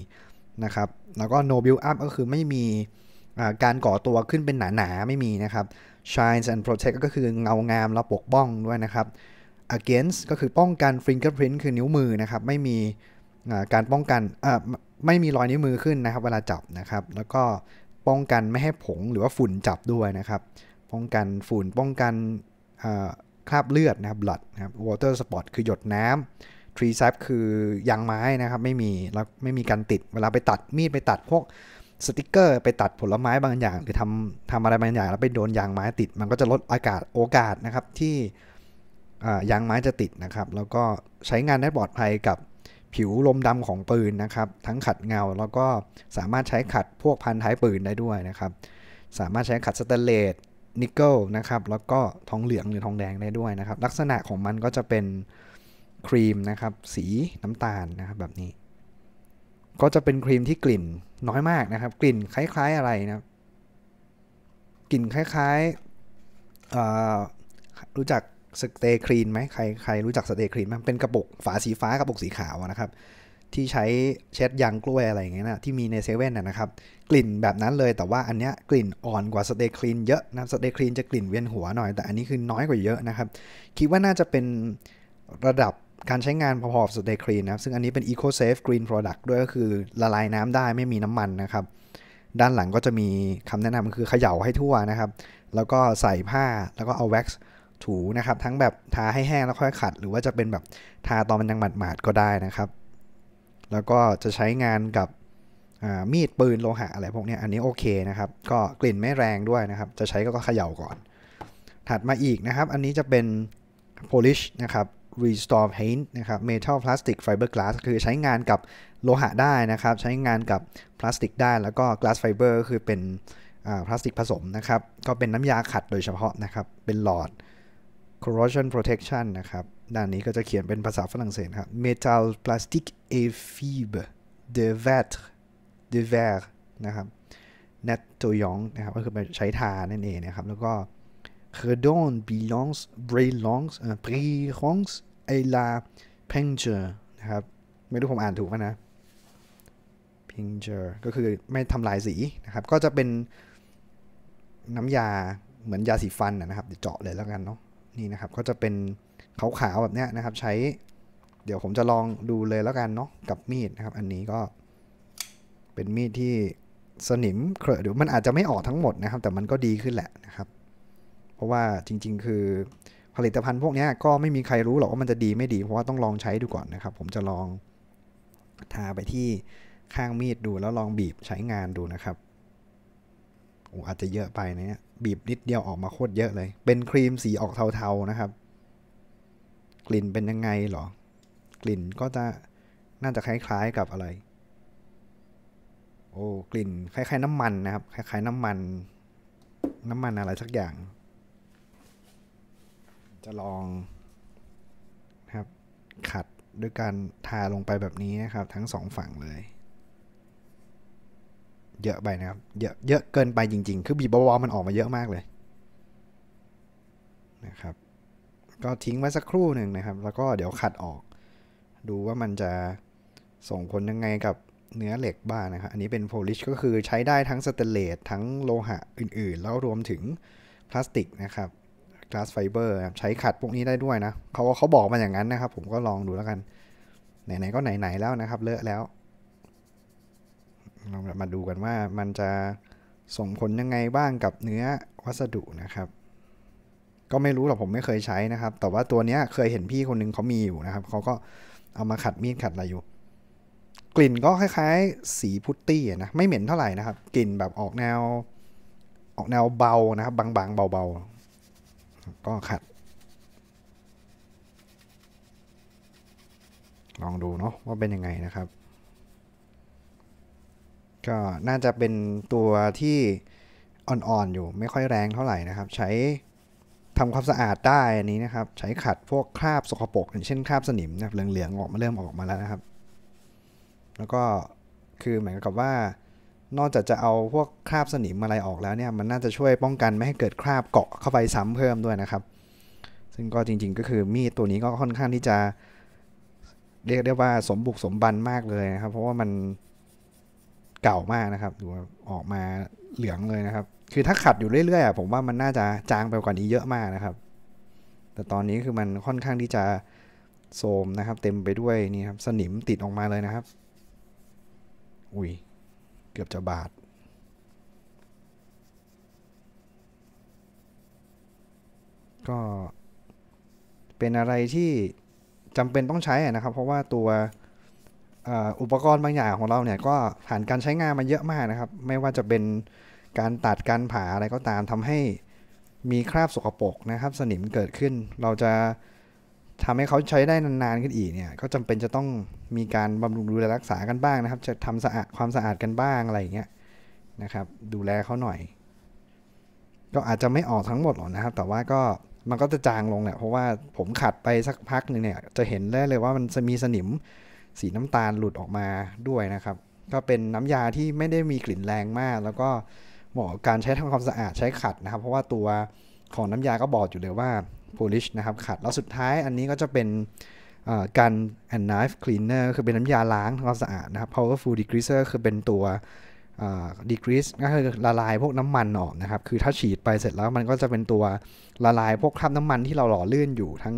นะครับ แล้วก็ no build up ก็คือไม่มีการก่อตัวขึ้นเป็นหนาๆ ไม่มีนะครับ shines and protect ก็คือเงางามและปกป้องด้วยนะครับ against ก็คือป้องกัน fingerprint คือนิ้วมือนะครับ ไม่มีการป้องกันไม่มีรอยนิ้วมือขึ้นนะครับ เวลาจับนะครับแล้วก็ป้องกันไม่ให้ผงหรือว่าฝุ่นจับด้วยนะครับป้องกันฝุ่นป้องกันคราบเลือดนะครับ blood นะครับ water spot คือหยดน้ำ tree sap คือยางไม้นะครับไม่มีแล้วไม่มีการติดเวลาไปตัดมีดไปตัดพวกสติกเกอร์ ไปตัดผลไม้บางอย่างหรือทำทำอะไรบางอย่าง แล้วไปโดนยางไม้ติดมันก็จะลดอากาศโอกาสนะครับที่ยางไม้จะติดนะครับแล้วก็ใช้งานได้ปลอดภัยกับผิวลมดำของปืนนะครับ ทั้งขัดเงาแล้วก็สามารถใช้ขัดพวกพันท้ายปืนได้ด้วยนะครับ สามารถใช้ขัดสเตนเลสนิกเกิลนะครับแล้วก็ทองเหลืองหรือทองแดงได้ด้วยนะครับ ลักษณะของมันก็จะเป็นครีมนะครับสีน้ำตาลนะครับแบบนี้ ก็จะเป็นครีมที่กลิ่นน้อยมากนะครับ กลิ่นคล้าย ๆอะไรนะกลิ่นคล้ายๆรู้จักสเตย์ครีนไหมใครใครรู้จักสเตย์ครีนไหมเป็นกระปุกฝาสีฟ้ากระปุกสีขาวนะครับ ที่ใช้เช็ดยางกล้วยอะไรอย่างเงี้ยนะที่มีในเซเว่นนะครับ กลิ่นแบบนั้นเลย แต่ว่าอันเนี้ยกลิ่นอ่อนกว่าสเตย์คลีนเยอะนะสเตย์คลีนจะกลิ่นเวียนหัวหน่อย แต่อันนี้คือน้อยกว่าเยอะนะครับคิดว่าน่าจะเป็นระดับการใช้งานพอๆสเตย์คลีนนะซึ่งอันนี้เป็น Eco Safe Green Product ด้วยก็คือละลายน้ำได้ไม่มีน้ำมันนะครับ ด้านหลังก็จะมีคำแนะนำคือเขย่าให้ทั่วนะครับ แล้วก็ใส่ผ้าแล้วก็เอาแว็กซ์ถูนะครับทั้งแบบทาให้แห้งแล้วค่อยขัด หรือว่าจะเป็นแบบทาตอนมันยังหมาดๆก็ได้นะครับแล้วก็จะใช้งานกับมีดปืนโลหะอะไรพวกนี้อันนี้โอเคนะครับก็กลิ่นไม่แรงด้วยนะครับ จะใช้ก็เขย่าก่อน ถัดมาอีกนะครับ อันนี้จะเป็น polish นะครับ restore paint นะครับ metal plastic fiber glass คือใช้งานกับโลหะได้นะครับใช้งานกับพลาสติกได้แล้วก็ glass fiber คือเป็นพลาสติกผสมนะครับก็เป็นน้ำยาขัดโดยเฉพาะนะครับเป็นหลอด corrosion protection นะครับ ด้านนี้ก็จะเขียนเป็นภาษาฝรั่งเศสครับ metal plastic a fibre de verre de verre นะครับ n a t t o y o n g นะครับ ก็คือใช้ทา นั่นเองนะครับ แล้วก็ c r e d o n belongs belongs belongs a la p e i n t e r นะครับ ไม่รู้ผมอ่านถูกไหมนะ p e i n t e r ก็คือไม่ทำลายสีนะครับ ก็จะเป็นน้ำยาเหมือนยาสีฟันนะครับเดี๋ยวเจาะเลยแล้วกันเนาะนี่นะครับก็จะเป็นขาวๆแบบนี้นะครับใช้เดี๋ยวผมจะลองดูเลยแล้วกันเนาะกับมีดนะครับ อันนี้ก็เป็นมีดที่สนิมเครอะหรือมันอาจจะไม่ออกทั้งหมดนะครับ แต่มันก็ดีขึ้นแหละนะครับ เพราะว่าจริง ๆ คือผลิตภัณฑ์พวกนี้ก็ไม่มีใครรู้หรอกว่ามันจะดีไม่ดี เพราะว่าต้องลองใช้ดูก่อนนะครับ ผมจะลอง ทาไปที่ข้างมีดดูแล้วลองบีบใช้งานดูนะครับโอ้อาจจะเยอะไปนะเนี่ยบีบนิดเดียวออกมาโคตรเยอะเลย เป็นครีมสีออกเทาๆนะครับ กลิ่นเป็นยังไงหรอ กลิ่นก็จะน่าจะคล้ายๆกับอะไร โอ้กลิ่นคล้ายๆ น้ำมันนะครับ คล้ายๆน้ำมัน น้ำมันอะไรสักอย่าง จะลองนะครับขัดด้วยการทาลงไปแบบนี้นะครับ ทั้งสองฝั่งเลยเยอะไปนะครับ เยอะ เยอะเกินไปจริงๆ คือบีบวอมันออกมาเยอะมากเลยนะครับ ก็ทิ้งไว้สักครู่หนึ่งนะครับ แล้วก็เดี๋ยวขัดออก ดูว่ามันจะส่งผลยังไงกับเนื้อเหล็กบ้างนะครับ อันนี้เป็นโพลิชก็คือใช้ได้ทั้งสเตเลสทั้งโลหะอื่นๆ แล้วรวมถึงพลาสติกนะครับกลาสไฟเบอร์ใช้ขัดพวกนี้ได้ด้วยนะเขาเขาบอกมาอย่างนั้นนะครับ ผมก็ลองดูแล้วกัน ไหนๆ ก็ไหนๆ แล้วนะครับ เลอะแล้วเรามาดูกันว่ามันจะส่งผลยังไงบ้างกับเนื้อวัสดุนะครับ ก็ไม่รู้หรอก ผมไม่เคยใช้นะครับ แต่ว่าตัวนี้เคยเห็นพี่คนนึงเขามีอยู่นะครับเขาก็เอามาขัดมีดขัดอะไรอยู่กลิ่นก็คล้ายๆสีพุตตี้นะไม่เหม็นเท่าไหร่นะครับ กลิ่นแบบออกแนวออกแนวเบานะครับบางๆเบาๆ ก็ขัด ลองดูเนาะว่าเป็นยังไงนะครับก็น่าจะเป็นตัวที่อ่อนๆ อยู่ไม่ค่อยแรงเท่าไหร่นะครับ ใช้ทำความสะอาดได้อันนี้นะครับ ใช้ขัดพวกคราบสกปรกอย่างเช่นคราบสนิมนะครับเหลืองๆออกมาเริ่มออกมาแล้วนะครับ แล้วก็คือเหมือนกับว่า นอกจากจะเอาพวกคราบสนิมอะไรออกแล้วเนี่ยมันน่าจะช่วยป้องกันไม่ให้เกิดคราบเกาะเข้าไปซ้ำเพิ่มด้วยนะครับ ซึ่งก็จริงๆ ก็คือมีดตัวนี้ก็ค่อนข้างที่จะเรียกได้ว่าสมบุกสมบันมากเลยนะครับ เพราะว่ามันเก่ามากนะครับดูออกมาเหลืองเลยนะครับ คือถ้าขัดอยู่เรื่อยๆผมว่ามันน่าจะจางไปกว่านี้เยอะมากนะครับ แต่ตอนนี้คือมันค่อนข้างที่จะโสมนะครับเต็มไปด้วยนี่ครับสนิมติดออกมาเลยนะครับ อุ้ยเกือบจะบาด ก็เป็นอะไรที่จำเป็นต้องใช้นะครับ เพราะว่าตัวอุปกรณ์บางอย่างของเราเนี่ยก็ผ่านการใช้งานมาเยอะมากนะครับ ไม่ว่าจะเป็นการตัดการผ่าอะไรก็ตาม ทำให้มีคราบสกปรกนะครับ สนิมเกิดขึ้น เราจะทำให้เขาใช้ได้นานๆขึ้นอีกเนี่ยก็จำเป็นจะต้องมีการบำรุงดูแลรักษากันบ้างนะครับ จะทำสะอาดความสะอาดกันบ้างอะไรอย่างเงี้ยนะครับ ดูแลเขาหน่อยก็อาจจะไม่ออกทั้งหมดหรอกนะครับ แต่ว่าก็มันก็จะจางลงแหละเพราะว่าผมขัดไปสักพักหนึ่งเนี่ยจะเห็นได้เลยว่ามันจะมีสนิมสีน้ำตาลหลุดออกมาด้วยนะครับ ก็เป็นน้ำยาที่ไม่ได้มีกลิ่นแรงมาก แล้วก็เหมาะการใช้ทำความสะอาดใช้ขัดนะครับ เพราะว่าตัวของน้ำยาก็บอกอยู่เลยว่า polish นะครับขัด แล้วสุดท้ายอันนี้ก็จะเป็นกัน and knife cleaner คือเป็นน้ำยาล้างทำความสะอาดนะครับ powerful degreaser คือเป็นตัว degrease ก็คือละลายพวกน้ำมันออกนะครับคือถ้าฉีดไปเสร็จแล้วมันก็จะเป็นตัวละลาย พวกคราบน้ำมันที่เราหล่อลื่นอยู่ทั้ง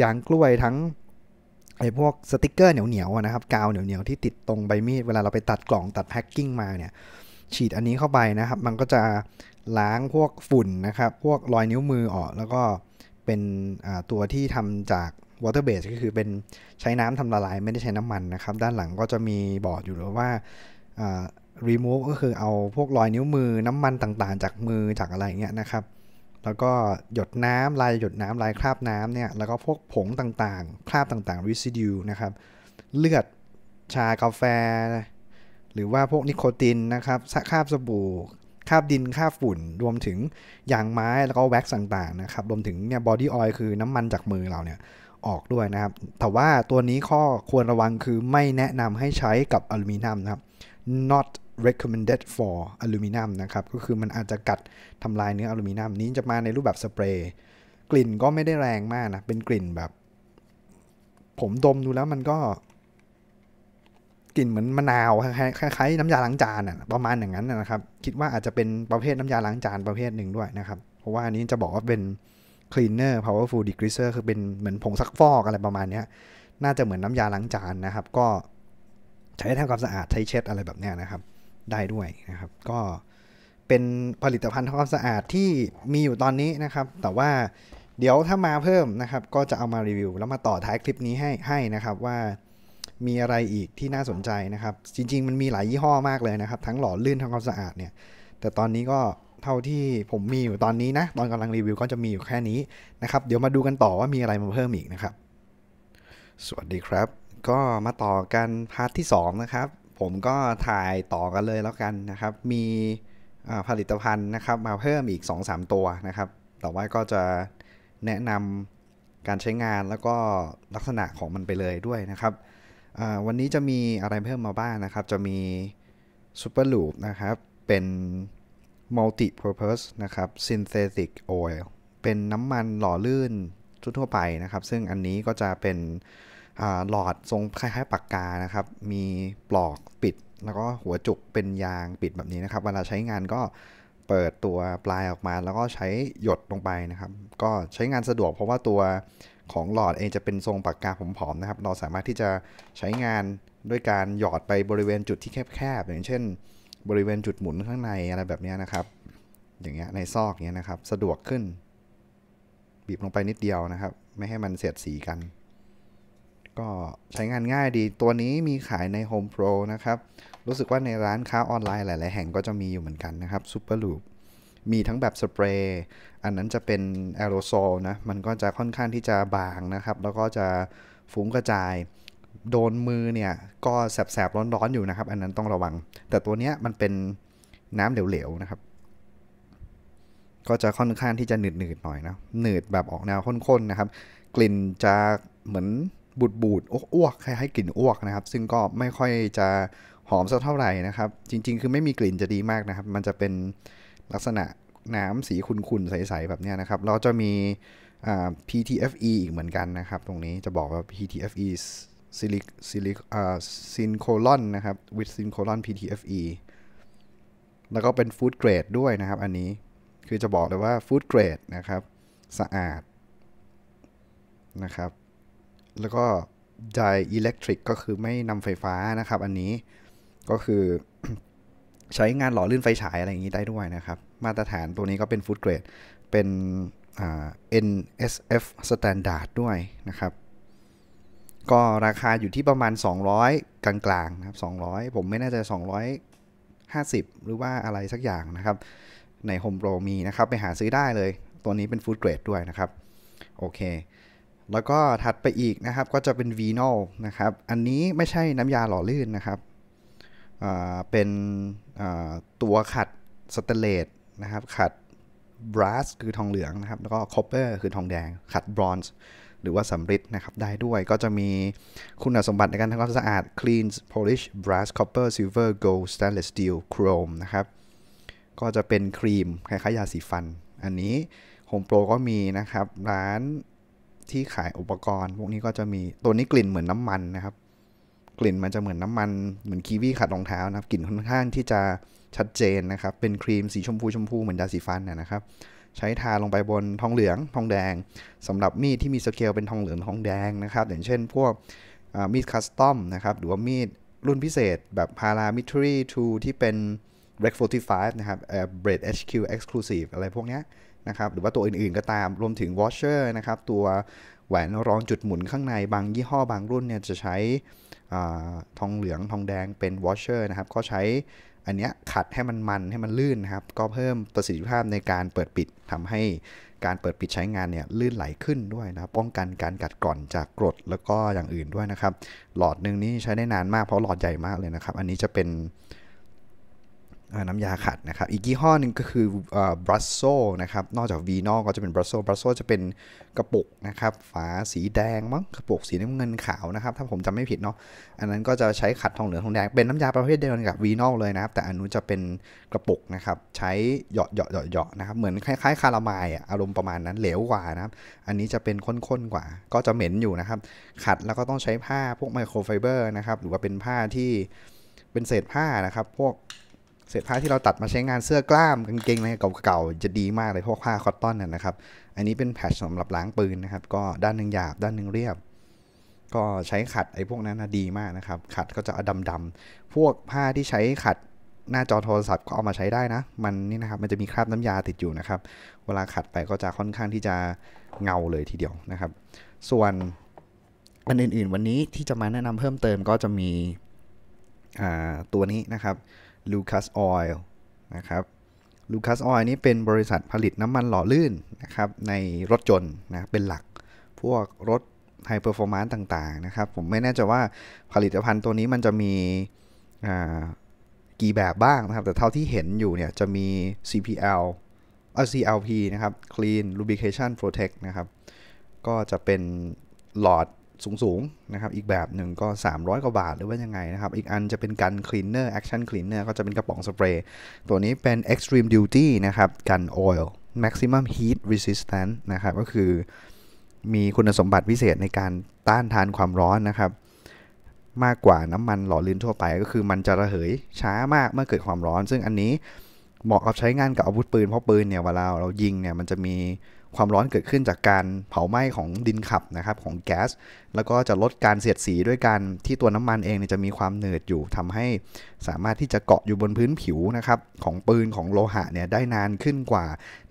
ยางกล้วยทั้งไอ้พวกสติกเกอร์เหนียวๆนะครับกาวเหนียวๆที่ติดตรงใบมีด เวลาเราไปตัดกล่องตัดแพ็กกิ้งมาเนี่ยฉีดอันนี้เข้าไปนะครับ มันก็จะล้างพวกฝุ่นนะครับ พวกรอยนิ้วมือออกแล้วก็เป็นตัวที่ทำจากวอเตอร์เบสก็คือเป็นใช้น้ำทำละลาย ไม่ได้ใช้น้ำมันนะครับ ด้านหลังก็จะมีบอร์ดอยู่หรือว่ารีมูฟก็คือเอาพวกรอยนิ้วมือน้ำมันต่างๆจากมือจากอะไรเงี้ยนะครับแล้วก็หยดน้ำลายหยดน้ำลายคราบน้ำเนี่ยแล้วก็พวกผงต่างๆ คราบต่างๆ residue นะครับเลือดชากาแฟ หรือว่าพวกนิโคตินนะครับคราบสบู่คราบดิน คราบฝุ่น รวมถึงยางไม้แล้วก็แว็กซ์ต่างๆนะครับรวมถึงเนี่ยบอดี้ออยล์คือน้ำมันจากมือเราเนี่ยออกด้วยนะครับแต่ว่าตัวนี้ข้อควรระวังคือไม่แนะนำให้ใช้กับอลูมิเนียมนะครับ not recommended for aluminum นะครับ ก็คือมันอาจจะกัดทำลายเนื้ออลูมิเนียมนี้จะมาในรูปแบบสเปรย์ กลิ่นก็ไม่ได้แรงมากนะ เป็นกลิ่นแบบ ผมดมดูแล้วมันก็ กลิ่นเหมือนมะนาวคล้ายๆน้ำยาล้างจานอะประมาณอย่างนั้นนะครับ คิดว่าอาจจะเป็นประเภทน้ำยาล้างจานประเภทหนึ่งด้วยนะครับ เพราะว่าอันนี้จะบอกว่าเป็น cleaner powerful degreaser คือเป็นเหมือนผงซักฟอกอะไรประมาณนี้น่าจะเหมือนน้ำยาล้างจานนะครับ ก็ใช้ทำความสะอาดใช้เช็ดอะไรแบบนี้นะครับได้ด้วยนะครับ ก็เป็นผลิตภัณฑ์ทำความสะอาดที่มีอยู่ตอนนี้นะครับ แต่ว่าเดี๋ยวถ้ามาเพิ่มนะครับ ก็จะเอามารีวิว แล้วมาต่อท้ายคลิปนี้ให้ให้นะครับว่ามีอะไรอีกที่น่าสนใจนะครับ จริง ๆ มันมีหลายยี่ห้อมากเลยนะครับ ทั้งหล่อลื่นทั้ำความสะอาดเนี่ย แต่ตอนนี้ก็เท่าที่ผมมีอยู่ตอนนี้นะ ตอนกำลังรีวิวก็จะมีอยู่แค่นี้นะครับ เดี๋ยวมาดูกันต่อว่ามีอะไรมาเพิ่มอีกนะครับ สวัสดีครับก็มาต่อกันพาร์ทที่ 2 นะครับผมก็ถ่ายต่อกันเลยแล้วกันนะครับ มีผลิตภัณฑ์นะครับมาเพิ่มอีก 2-3 ตัวนะครับ แต่ว่าก็จะแนะนำการใช้งานแล้วก็ลักษณะของมันไปเลยด้วยนะครับ วันนี้จะมีอะไรเพิ่มมาบ้างนะครับ จะมี Super Loop นะครับ เป็น Multi Purpose นะครับ Synthetic Oil เป็นน้ำมันหล่อลื่นทั่วไปนะครับ ซึ่งอันนี้ก็จะเป็นหลอดทรงคล้ายๆปากกานะครับ มีปลอกปิด แล้วก็หัวจุกเป็นยางปิดแบบนี้นะครับ เวลาใช้งานก็เปิดตัวปลายออกมา แล้วก็ใช้หยดลงไปนะครับ ก็ใช้งานสะดวกเพราะว่าตัวของหลอดเองจะเป็นทรงปากกาผอมๆนะครับ เราสามารถที่จะใช้งานด้วยการหยอดไปบริเวณจุดที่แคบๆอย่างเช่น บริเวณจุดหมุนข้างในอะไรแบบนี้นะครับ อย่างเงี้ยในซอกเงี้ยนะครับ สะดวกขึ้น บีบลงไปนิดเดียวนะครับ ไม่ให้มันเสียดสีกันก็ใช้งานง่ายดี ตัวนี้มีขายใน Home Pro นะครับ รู้สึกว่าในร้านค้าออนไลน์หลาย ๆ แห่งก็จะมีอยู่เหมือนกันนะครับ Super Loop มีทั้งแบบสเปรย์ อันนั้นจะเป็นแอโรโซลนะ มันก็จะค่อนข้างที่จะบางนะครับ แล้วก็จะฟุ้งกระจาย โดนมือเนี่ยก็แสบ ๆ ร้อน ๆ อยู่นะครับ อันนั้นต้องระวัง แต่ตัวเนี้ยมันเป็นน้ำเหลว ๆ นะครับ ก็จะค่อนข้างที่จะหนืดๆหน่อยนะหนืดแบบออกแนวข้นๆนะครับ กลิ่นจะเหมือนบูดบูดอ้วกคล้ายๆกลิ่นอ้วกนะครับ ซึ่งก็ไม่ค่อยจะหอมสักเท่าไหร่นะครับ จริง ๆ คือไม่มีกลิ่นจะดีมากนะครับ มันจะเป็นลักษณะน้ำสีขุ่นๆ ใส ๆ แบบนี้นะครับเราจะมี PTFE อีกเหมือนกันนะครับ ตรงนี้จะบอกว่า PTFE ซิลิซิลิอ่าซินโคลอนนะครับ with ซินโคลอน PTFE แล้วก็เป็นฟู้ดเกรดด้วยนะครับ อันนี้คือจะบอกเลยว่าฟู้ดเกรดนะครับ สะอาด นะครับแล้วก็จ่ายอิเล็กทริกก็คือไม่นำไฟฟ้านะครับ อันนี้ก็คือใช้งานหล่อลื่นไฟฉายอะไรอย่างนี้ได้ด้วยนะครับ มาตรฐานตัวนี้ก็เป็นฟู้ดเกรดเป็น NSF Standard ด้วยนะครับ ก็ราคาอยู่ที่ประมาณ 200 กลางๆนะครับ 200 ผมไม่แน่ใจ250 หรือว่าอะไรสักอย่างนะครับ ใน Home Pro มีนะครับ ไปหาซื้อได้เลย ตัวนี้เป็นฟู้ดเกรดด้วยนะครับโอเคแล้วก็ถัดไปอีกนะครับก็จะเป็นวีนอลนะครับ อันนี้ไม่ใช่น้ำยาหล่อลื่นนะครับ เป็นตัวขัดสเตเลตนะครับ ขัดบรัสคือทองเหลืองนะครับ แล้วก็คอปเปอร์คือทองแดง ขัดบรอนซ์หรือว่าสำริดนะครับได้ด้วยก็จะมีคุณสมบัติในการทำความสะอาด cleans polish brass copper silver gold stainless steel chrome นะครับ ก็จะเป็นครีมคล้ายๆยาสีฟัน อันนี้โฮมโปรก็มีนะครับร้านที่ขายอุปกรณ์พวกนี้ก็จะมีตัวนี้กลิ่นเหมือนน้ามันนะครับ กลิ่นมันจะเหมือนน้ามันเหมือนคีวีขัดรองเท้านะครับกลิ่นค่อนข้างที่จะชัดเจนนะครับเป็นครีมสีชมพูชมพูเหมือนยาสีฟันนะครับ ใช้ทาลงไปบนทองเหลืองทองแดง สำหรับมีดที่มีสเกลเป็นทองเหลืองทองแดงนะครับอย่างเช่นพวกมีดคัสตอมนะครับหรือว่ามีดรุ่นพิเศษแบบพารามิทรีทูที่เป็น r e c 45นะครับเบรดเอชคิวอ็กซ์คลูซีฟอะไรพวกนี้นะครับหรือว่าตัวอื่นๆก็ตามรวมถึงวอชเชอร์นะครับตัวแหวนรองจุดหมุนข้างในบางยี่ห้อบางรุ่นเนี่ยจะใช้ทองเหลืองทองแดงเป็นวอชเชอร์นะครับก็ใช้ อันเนี้ยขัดให้มันมันให้มันลื่นนะครับ ก็เพิ่มประสิทธิภาพในการเปิดปิดทำให้การเปิดปิดใช้งานเนี่ยลื่นไหลขึ้นด้วยนะป้องกันการกัดกร่อนจากกรดแล้วก็อย่างอื่นด้วยนะครับหลอดหนึ่งนี่ใช้ได้นานมากเพราะหลอดใหญ่มากเลยนะครับ อันนี้จะเป็นน้ำยาขัดนะครับ อีกยี่ห้อหนึ่งก็คือบรัสโซนะครับ นอกจากวีนอลก็จะเป็นบรัสโซ บรัสโซจะเป็นกระปุกนะครับ ฝาสีแดงมั้ง กระปุกสีน้ำเงินขาวนะครับ ถ้าผมจำไม่ผิดเนาะ อันนั้นก็จะใช้ขัดทองเหลืองทองแดง เป็นน้ำยาประเภทเดียวกันกับวีนอเลยนะครับ แต่อันนู้นจะเป็นกระปุกนะครับ ใช้หยหยาะเหยาะนะครับ เหมือนคล้าย ๆ คาราไมล์อารมณ์ประมาณนั้น เหลวกว่านะครับ อันนี้จะเป็นข้นๆกว่า ก็จะเหม็นอยู่นะครับ ขัดแล้วก็ต้องใช้ผ้าพวกไมโครไฟเบอร์นะครับ หรือว่าเป็นผ้าที่เป็นเศษผ้านะครับ พวกเศษผ้าที่เราตัดมาใช้งานเสื้อกล้ามกางเกงอะไรเก่าๆจะดีมากเลยพวกผ้าคอตตอนน่ยนะครับ อันนี้เป็นแพชสำหรับล้างปืนนะครับ ก็ด้านหนึ่งหยาบ ด้านหนึ่งเรียบ ก็ใช้ขัดไอ้พวกนั้นนะดีมากนะครับขัดก็จะดำๆพวกผ้าที่ใช้ขัดหน้าจอโทรศัพท์ก็เอามาใช้ได้นะ มันนี่นะครับมันจะมีคราบน้ำยาติดอยู่นะครับ เวลาขัดไปก็จะค่อนข้างที่จะเงาเลยทีเดียวนะครับ ส่วนอันอื่น ๆวันนี้ที่จะมาแนะนำเพิ่มเติมก็จะมีตัวนี้นะครับลูคัสออยล์นะครับลูคัสออยล์นี้เป็นบริษัทผลิตน้ำมันหล่อลื่นนะครับในรถจนนะเป็นหลักพวกรถไฮเปอร์ฟอร์มานซ์ต่าง ๆ นะครับ ผมไม่แน่ใจว่าผลิตภัณฑ์ตัวนี้มันจะมีกี่แบบบ้างนะครับ แต่เท่าที่เห็นอยู่เนี่ยจะมี CPL เออ CLP นะครับ Clean Lubrication Protect นะครับ ก็จะเป็นหลอดสูงๆ นะครับ อีกแบบหนึ่งก็ 300 กว่าบาทหรือว่ายังไงนะครับ อีกอันจะเป็นกันคลีนเนอร์แอคชั่นคลีนเนอร์ก็จะเป็นกระป๋องสเปรย์ ตัวนี้เป็น Extreme Duty นะครับ กันออยล์ Maximum Heat r e s i s t a n c นะครับ ก็คือมีคุณสมบัติพิเศษในการต้านทานความร้อนนะครับ มากกว่าน้ำมันหล่อลื่นทั่วไปก็คือมันจะระเหยช้ามากเมื่อเกิดความร้อน ซึ่งอันนี้เหมาะกับใช้งานกับอาวุธปืนเพราะปืนเนี่ยเวลาเรายิงเนี่ยมันจะมีความร้อนเกิดขึ้นจากการเผาไหม้ของดินขับนะครับของแก๊สแล้วก็จะลดการเสียดสีด้วยการที่ตัวน้ำมันเองจะมีความเนืดอยู่ทำให้สามารถที่จะเกาะอยู่บนพื้นผิวนะครับของปืนของโลหะเนี่ยได้นานขึ้นกว่า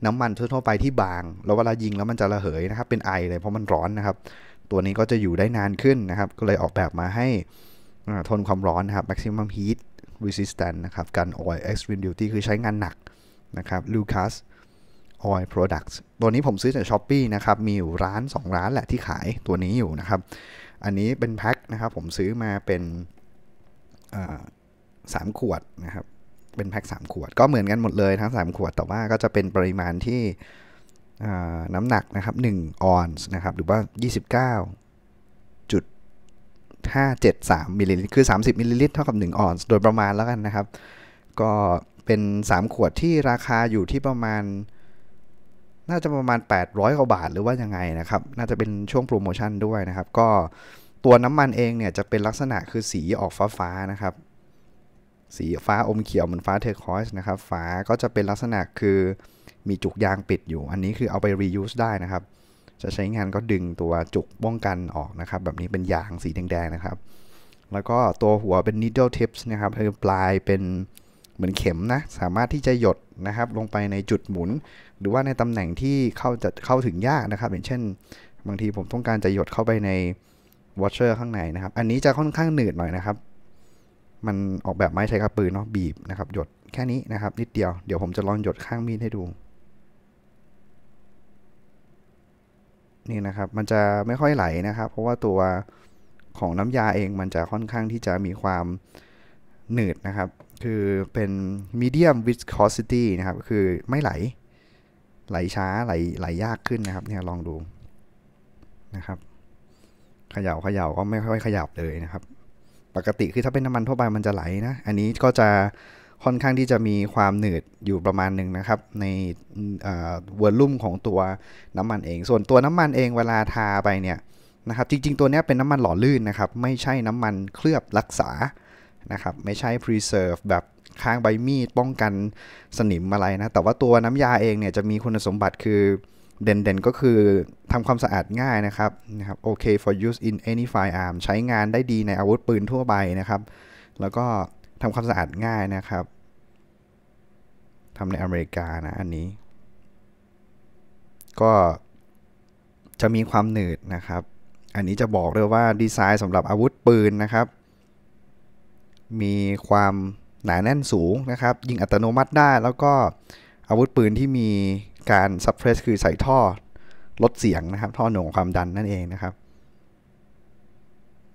น้ำมันทั่วไปที่บางแล้วเวลายิงแล้วมันจะระเหยนะครับเป็นไอเลยเพราะมันร้อนนะครับตัวนี้ก็จะอยู่ได้นานขึ้นนะครับ ก็เลยออกแบบมาให้ทนความร้อนนะครับ maximum heat resistance นะครับกัน oil extreme duty คือใช้งานหนักนะครับ Lucas Oil Products ตัวนี้ผมซื้อจาก s h อ p e e นะครับ มีอยู่ร้าน 2 ร้านแหละที่ขายตัวนี้อยู่นะครับ อันนี้เป็นแพ็คนะครับ ผมซื้อมาเป็นสามขวดนะครับ เป็นแพ็ค3ขวด ก็เหมือนกันหมดเลยทั้ง 3 ขวด แต่ว่าก็จะเป็นปริมาณที่น้ำหนักนะครับ1ออนซ์นะครับ หรือว่า 29 573มิลลิลิตรคือ 30มิลลิลิตรเท่ากับ 1ออนซ์ โดยประมาณแล้วกันนะครับ ก็เป็น 3 ขวดที่ราคาอยู่ที่ประมาณน่าจะประมาณ 800 กว่าบาทหรือว่ายังไงนะครับ น่าจะเป็นช่วงโปรโมชั่นด้วยนะครับ ก็ตัวน้ำมันเองเนี่ยจะเป็นลักษณะคือสีออกฟ้าๆนะครับ สีฟ้าอมเขียวเหมือนฟ้าเทอร์คอยส์นะครับ ฝาก็จะเป็นลักษณะคือมีจุกยางปิดอยู่ อันนี้คือเอาไป reuse ได้นะครับ จะใช้งานก็ดึงตัวจุกป้องกันออกนะครับแบบนี้เป็นยางสีแดงๆนะครับ แล้วก็ตัวหัวเป็น needle tips นะครับคือปลายเป็นเหมือนเข็มนะ สามารถที่จะหยดนะครับลงไปในจุดหมุนหรือว่าในตำแหน่งที่เข้าจะเข้าถึงยากนะครับ อย่างเช่น บางทีผมต้องการจะหยดเข้าไปในวอชเชอร์ข้างในนะครับ อันนี้จะค่อนข้างหนืดหน่อยนะครับ มันออกแบบไม้ใช้กระปืนเนาะบีบนะครับหยดแค่นี้นะครับนิดเดียวเดี๋ยวผมจะลองหยดข้างมีดให้ดู นี่นะครับมันจะไม่ค่อยไหลนะครับ เพราะว่าตัวของน้ำยาเองมันจะค่อนข้างที่จะมีความหนืดนะครับ คือเป็น medium viscosity นะครับคือไม่ไหลไหลช้าไหลไหลยากขึ้นนะครับเนี่ยลองดูนะครับเขย่าเขย่าก็ไม่ค่อยขยับเลยนะครับ ปกติคือถ้าเป็นน้ำมันทั่วไปมันจะไหลนะอันนี้ก็จะค่อนข้างที่จะมีความหนืดอยู่ประมาณหนึ่งนะครับ ในวอลลุ่มของตัวน้ำมันเอง ส่วนตัวน้ำมันเองเวลาทาไปเนี่ยนะครับจริงๆตัวนี้เป็นน้ำมันหล่อลื่นนะครับ ไม่ใช่น้ำมันเคลือบรักษานะครับไม่ใช่ preserve แบบค้างใบมีดป้องกันสนิมอะไรนะ แต่ว่าตัวน้ำยาเองเนี่ยจะมีคุณสมบัติคือเด่นๆ ก็คือทำความสะอาดง่ายนะครับนะครับโอเค for use in any firearm ใช้งานได้ดีในอาวุธปืนทั่วไปนะครับ แล้วก็ทำความสะอาดง่ายนะครับทำในอเมริกานะอันนี้ ก็จะมีความหนืดนะครับ อันนี้จะบอกเลยว่า ดีไซน์สำหรับอาวุธปืนนะครับมีความหนาแน่นสูงนะครับยิงอัตโนมัติได้ แล้วก็อาวุธปืนที่มีการซับเพรสคือใส่ท่อลดเสียงนะครับท่อหน่วงความดันนั่นเองนะครับ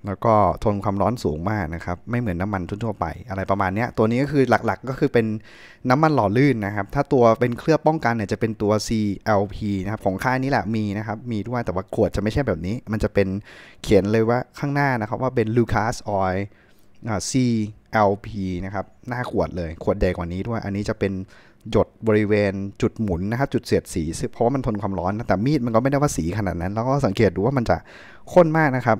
แล้วก็ทนความร้อนสูงมากนะครับไม่เหมือนน้ำมันทั่วไป อะไรประมาณนี้ตัวนี้ก็คือหลักๆก็คือเป็นน้ำมันหล่อลื่นนะครับถ้าตัวเป็นเคลือบป้องกันเนี่ยจะเป็นตัว CLP นะครับของค่ายนี้แหละมีนะครับมีด้วยแต่ว่าขวดจะไม่ใช่แบบนี้ มันจะเป็นเขียนเลยว่าข้างหน้านะครับว่าเป็น Lucas Oil CLP นะครับหน้าขวดเลยขวดใหญ่กว่านี้ด้วยอันนี้จะเป็นหยดบริเวณจุดหมุนนะครับจุดเสียดสีเพราะว่ามันทนความร้อนนะแต่มีดมันก็ไม่ได้ว่าสีขนาดนั้นแล้วก็สังเกตดูว่ามันจะข้นมากนะครับ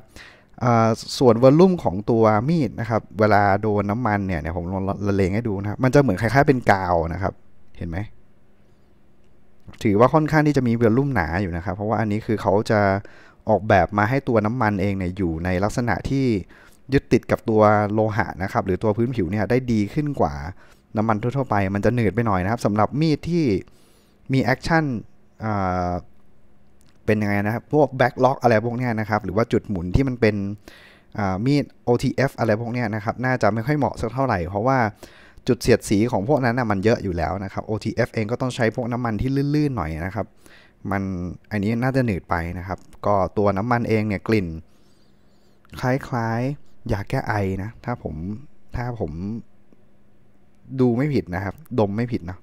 ส่วนวอลลุ่มของตัวมีดนะครับเวลาโดนน้ามันเนี่ยเนี่ยผมลองละเลงให้ดูนะครับมันจะเหมือนคล้ายๆเป็นกาวนะครับเห็นไหมถือว่าค่อนข้างที่จะมีวอลลุ่มหนาอยู่นะครับ เพราะว่าอันนี้คือเขาจะออกแบบมาให้ตัวน้ำมันเองเนี่ยอยู่ในลักษณะที่ยึดติดกับตัวโลหะนะครับหรือตัวพื้นผิวเนี่ยได้ดีขึ้นกว่าน้ำมันทั่วไป มันจะเหนืดไปหน่อยนะครับสำหรับมีดที่มีแอคชั่นเป็นยังไงนะครับ พวกแบ็กล็อกอะไรพวกนี้นะครับหรือว่าจุดหมุนที่มันเป็นมีด OTF อะไรพวกนี้นะครับน่าจะไม่ค่อยเหมาะสักเท่าไหร่ เพราะว่าจุดเสียดสีของพวกนั้นนะมันเยอะอยู่แล้วนะครับ OTF เองก็ต้องใช้พวกน้ำมันที่ลื่นๆหน่อยนะครับมันอันนี้น่าจะหนืดไปนะครับก็ตัวน้ำมันเองเนี่ยกลิ่นคล้ายๆยาแก้ไอนะ ถ้าผมถ้าผม ดูไม่ผิดนะครับดมไม่ผิดนะ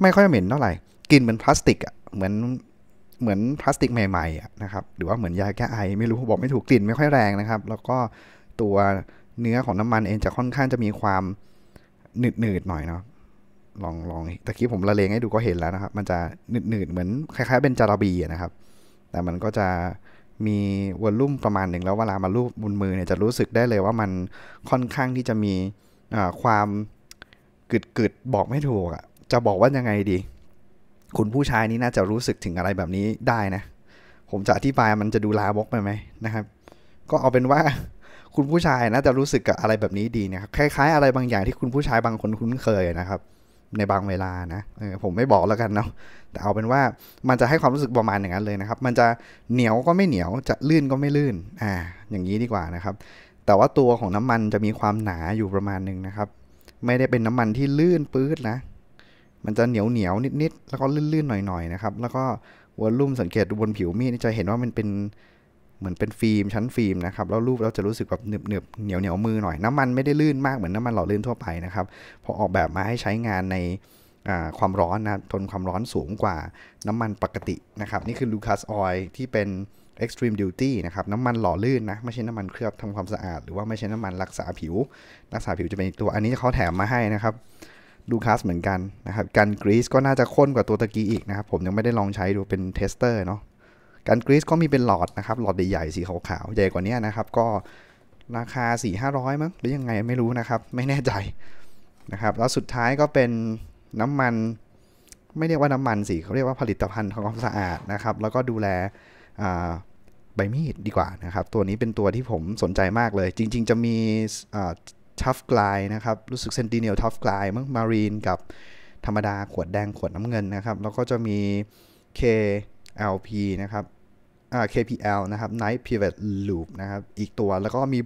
ไม่ค่อยเหม็นเท่าไหร่กลิ่นเหมือนพลาสติกอะ่ะเหมือนเหมือนพลาสติกใหม่ๆอ่ะนะครับหรือว่าเหมือนยาแก้ไอ ไม่รู้บอกไม่ถูกกลิ่นไม่ค่อยแรงนะครับ แล้วก็ตัวเนื้อของน้ำมันเองจะค่อนข้างจะมีความหนืดหนืดหน่อยเนาะลองลองตะกี้ผมละเลงให้ดูก็เห็นแล้วนะครับ มันจะหนืดหนืดเหมือนคล้ายๆ เป็นจาราบีนะครับ แต่มันก็จะมีวอลลุ่มประมาณหนึ่งแล้วเวลามารูปบนมือเนี่ยจะรู้สึกได้เลยว่ามันค่อนข้างที่จะมีความกึดกึดบอกไม่ถูกอะจะบอกว่ายังไงดี คุณผู้ชายนี้น่าจะรู้สึกถึงอะไรแบบนี้ได้นะ ผมจะอธิบายมันจะดูลาบกไปไหมนะครับ ก็เอาเป็นว่า คุณผู้ชายน่าจะรู้สึกกับอะไรแบบนี้ดีนะครับคล้ายๆอะไรบางอย่างที่คุณผู้ชายบางคนคุ้นเคยนะครับในบางเวลานะผมไม่บอกแล้วกันเนาะแต่เอาเป็นว่ามันจะให้ความรู้สึกประมาณอย่างนั้นเลยนะครับ มันจะเหนียวก็ไม่เหนียวจะลื่นก็ไม่ลื่น อ่า อย่างนี้ดีกว่านะครับ แต่ว่าตัวของน้ำมันจะมีความหนาอยู่ประมาณหนึ่งนะครับ ไม่ได้เป็นน้ำมันที่ลื่นปื๊ดนะ มันจะเหนียวเหนียวนิดๆแล้วก็ลื่นๆหน่อยๆนะครับแล้วก็วอลลุ่มสังเกตดูบนผิวมีดจะเห็นว่ามันเป็นเหมือนเป็นฟิล์มชั้นฟิล์มนะครับแล้วรูปเราจะรู้สึกแบบหนึบหนึบเหนียวเหนียวมือหน่อยน้ำมันไม่ได้ลื่นมากเหมือน น้ำมันหล่อลื่นทั่วไปนะครับพอออกแบบมาให้ใช้งานในความร้อนนะทนความร้อนสูงกว่าน้ำมันปกตินะครับนี่คือลูคัสออยล์ที่เป็น Extreme Duty นะครับน้ำมันหล่อลื่นนะไม่ใช่น้ำมันเคลือบทำความสะอาด หรือว่าไม่ใช่น้ำมันรักษาผิว รักษาผิวจะเป็นตัวอันนี้เขาแถมมาให้นะครับดูคัสเหมือนกันนะครับกันกรีซก็น่าจะข้นกว่าตัวตะกี้อีกนะครับผมยังไม่ได้ลองใช้ดูเป็นเทสเตอร์เนาะการกรีซก็มีเป็นหลอดนะครับ หลอดใหญ่ๆ สีขาวๆใหญ่กว่านี้นะครับก็ราคา 4 500 มั้งหรือยังไงไม่รู้นะครับ ไม่แน่ใจนะครับ แล้วสุดท้ายก็เป็นน้ำมัน ไม่เรียกว่าน้ำมันสิเขาเรียกว่าผลิตภัณฑ์ทำความสะอาดนะครับแล้วก็ดูแลใบมีดดีกว่านะครับ ตัวนี้เป็นตัวที่ผมสนใจมากเลย จริงๆจะมีทัฟกลายนะครับรู้สึกเซนติเนียลทัฟกลายมั้งมารีนกับธรรมดาขวดแดงขวดน้ำเงินนะครับ แล้วก็จะมีเค LP นะครับ KPL นะครับ Night Pivot Loop นะครับ อีกตัวแล้วก็มี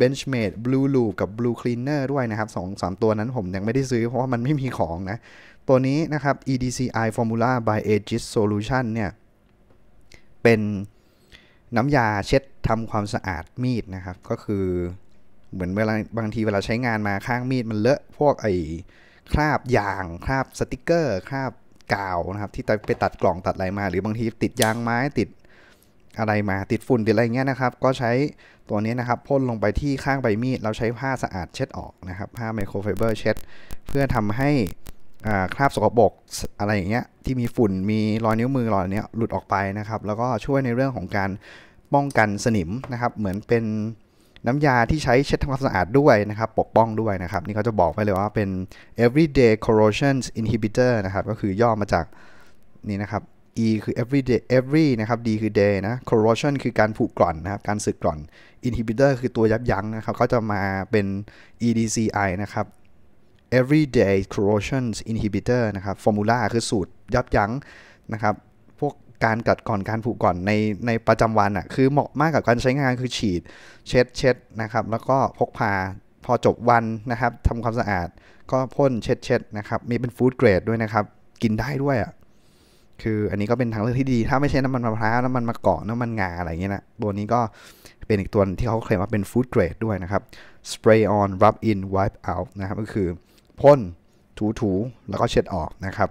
Benchmade Blue Loop กับ Blue Cleaner ด้วยนะครับสสองามตัวนั้นผมยังไม่ได้ซื้อเพราะว่ามันไม่มีของนะ ตัวนี้นะครับ EDCI Formula by Aegis Solution เนี่ย เป็นน้ำยาเช็ดทำความสะอาดมีดนะครับ ก็คือเหมือนเวลาบางทีเวลาใช้งานมาข้างมีดมันเลอะพวกไอ้คราบยางคราบสติกเกอร์คราบกาวนะครับที่ไปตัดกล่อง ตัดอะไรมา หรือบางทีติดยางไม้ติดอะไรมาติดฝุ่นติดอะไรเงี้ยนะครับก็ใช้ตัวนี้นะครับพ่นลงไปที่ข้างใบมีด เราใช้ผ้าสะอาดเช็ดออกนะครับผ้าไมโครไฟเบอร์เช็ด เพื่อทำให้คราบสกปรกอะไรอย่างเงี้ยที่มีฝุ่นมีรอยนิ้วมือรอยเนี้ยหลุดออกไปนะครับแล้วก็ช่วยในเรื่องของการป้องกันสนิมนะครับเหมือนเป็นน้ำยาที่ใช้เช็ดทำความสะอาดด้วยนะครับ ปกป้องด้วยนะครับ นี่เขาจะบอกไว้เลยว่าเป็น everyday corrosion inhibitor นะครับ ก็คือย่อมาจากนี่นะครับ E คือ every day every นะครับ D คือ day นะ corrosion คือการผุกร่อนนะครับ การสึกกร่อน inhibitor คือตัวยับยั้งนะครับ เขาจะมาเป็น EDCI นะครับ everyday corrosion inhibitor นะครับ formula คือสูตรยับยั้งนะครับการกัดก่อนการผุก่อนในในประจำวันอะ่ะคือเหมาะมากกับการใช้งานคือฉีดเช็ดเช็ดนะครับแล้วก็พกพาพอจบวันนะครับ ทำความสะอาดก็พ่นเช็ดเช็ดนะครับมีเป็นฟู้ดเกรดด้วยนะครับ กินได้ด้วยอะ่ะคืออันนี้ก็เป็นทางเลือกที่ดี ถ้าไม่ใช่น้ำมันมะพร้าวน้ำมันมะกอกน้ำมันงาอะไรเงี้ยนะตัวนี้ก็เป็นอีกตัวที่เขาเคลมว่าเป็นฟู้ดเกรดด้วยนะครับ spray on rub in wipe out นะครับก็คือพ่นถูถูแล้วก็เช็ดออกนะครับ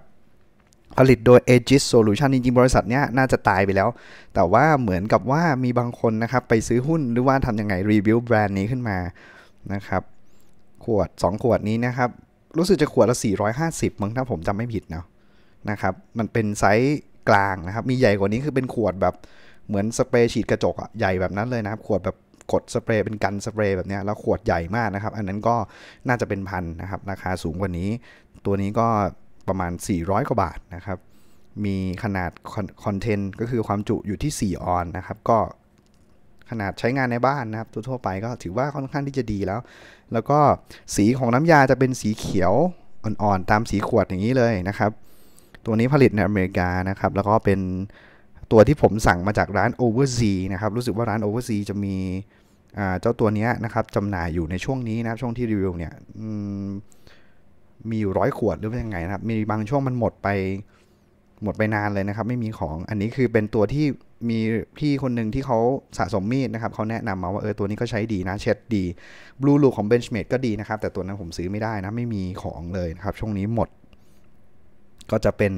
ผลิตโดย Aegis Solution จริงๆ บริษัทนี้น่าจะตายไปแล้ว แต่ว่าเหมือนกับว่ามีบางคนนะครับ ไปซื้อหุ้นหรือว่าทำยังไงรีวิวแบรนด์นี้ขึ้นมานะครับ ขวด 2 ขวดนี้นะครับ รู้สึกจะขวดละ450มั้งถ้าผมจำไม่ผิดเนาะนะครับ มันเป็นไซส์กลางนะครับ มีใหญ่กว่านี้คือเป็นขวดแบบเหมือนสเปรย์ฉีดกระจกอะใหญ่แบบนั้นเลยนะครับ ขวดแบบกดสเปรย์เป็นกันสเปรย์แบบนี้แล้วขวดใหญ่มากนะครับ อันนั้นก็น่าจะเป็นพันนะครับราคาสูงกว่านี้ตัวนี้ก็ประมาณ 400 กว่าบาทนะครับ มีขนาดคอนเทนต์ก็คือความจุอยู่ที่ 4 ออนนะครับ ก็ ขนาดใช้งานในบ้านนะครับทั่วไปก็ถือว่าค่อนข้างที่จะดีแล้ว แล้วก็สีของน้ำยาจะเป็นสีเขียว อ่อนๆตามสีขวดอย่างนี้เลยนะครับ ตัวนี้ผลิตในอเมริกานะครับ แล้วก็เป็นตัวที่ผมสั่งมาจากร้าน Over Z นะครับ รู้สึกว่าร้าน Over Z จะมีเจ้าตัวนี้นะครับจำหน่ายอยู่ในช่วงนี้นะครับช่วงที่รีวิวเนี่ยมีอยู่ร้อยขวดหรือว่ายังไงนะครับ มีบางช่วงมันหมดไปหมดไปนานเลยนะครับ ไม่มีของ อันนี้คือเป็นตัวที่มีพี่คนหนึ่งที่เขาสะสมมีดนะครับเขาแนะนำมาว่าเออตัวนี้ก็ใช้ดีนะเช็ดดีบลูลูของเบนช์เมดก็ดีนะครับ แต่ตัวนั้นผมซื้อไม่ได้นะไม่มีของเลยนะครับ ช่วงนี้หมดก็จะเป็น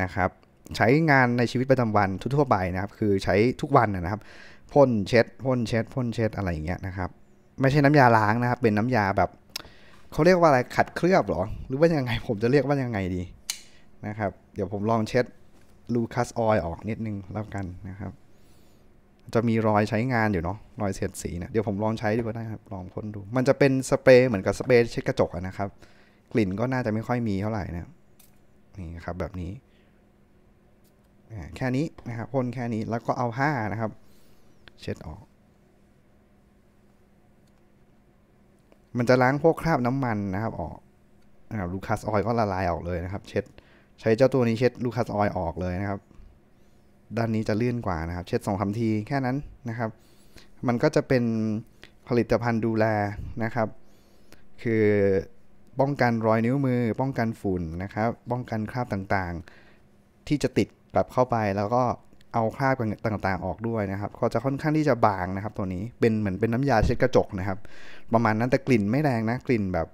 นะครับใช้งานในชีวิตประจำวันทั่วไปนะครับคือใช้ทุกวันนะครับพ่นเช็ดพ่นเช็ดพ่นเช็ดอะไรอย่างเงี้ยนะครับไม่ใช่น้ำยาล้างนะครับเป็นน้ำยาแบบเขาเรียกว่าอะไรขัดเคลือบหรอ หรือว่ายังไงผมจะเรียกว่ายังไงดีนะครับ เดี๋ยวผมลองเช็ดลูคัสออยออกนิดนึงแล้วกันนะครับจะมีรอยใช้งานอยู่เนาะรอยเสียดสีนะเดี๋ยวผมลองใช้ดูก็ได้ครับ ลองพ่นดู มันจะเป็นสเปรย์เหมือนกับสเปรย์เช็ดกระจกนะครับ กลิ่นก็น่าจะไม่ค่อยมีเท่าไหร่นะนี่ครับแบบนี้แค่นี้นะครับพ่นแค่นี้แล้วก็เอาผ้านะครับเช็ดออกมันจะล้างพวกคราบน้ำมันนะครับออกนะครับลูคัส ออยก็ละลายออกเลยนะครับ เช็ด ใช้เจ้าตัวนี้เช็ดลูคัสออยออกเลยนะครับ ด้านนี้จะเลื่อนกว่านะครับ เช็ดสองคำทีแค่นั้นนะครับ มันก็จะเป็นผลิตภัณฑ์ดูแลนะครับ คือป้องกันรอยนิ้วมือ ป้องกันฝุ่นนะครับ ป้องกันคราบต่างๆ ที่จะติดกลับเข้าไปแล้วก็เอาคราบต่าง ๆ ออกด้วยนะครับก็จะค่อนข้างที่จะบางนะครับ ตัวนี้ เป็นเหมือนเป็นน้ำยาเช็ดกระจกนะครับ ประมาณนั้นแต่กลิ่นไม่แรงนะ กลิ่นแบบ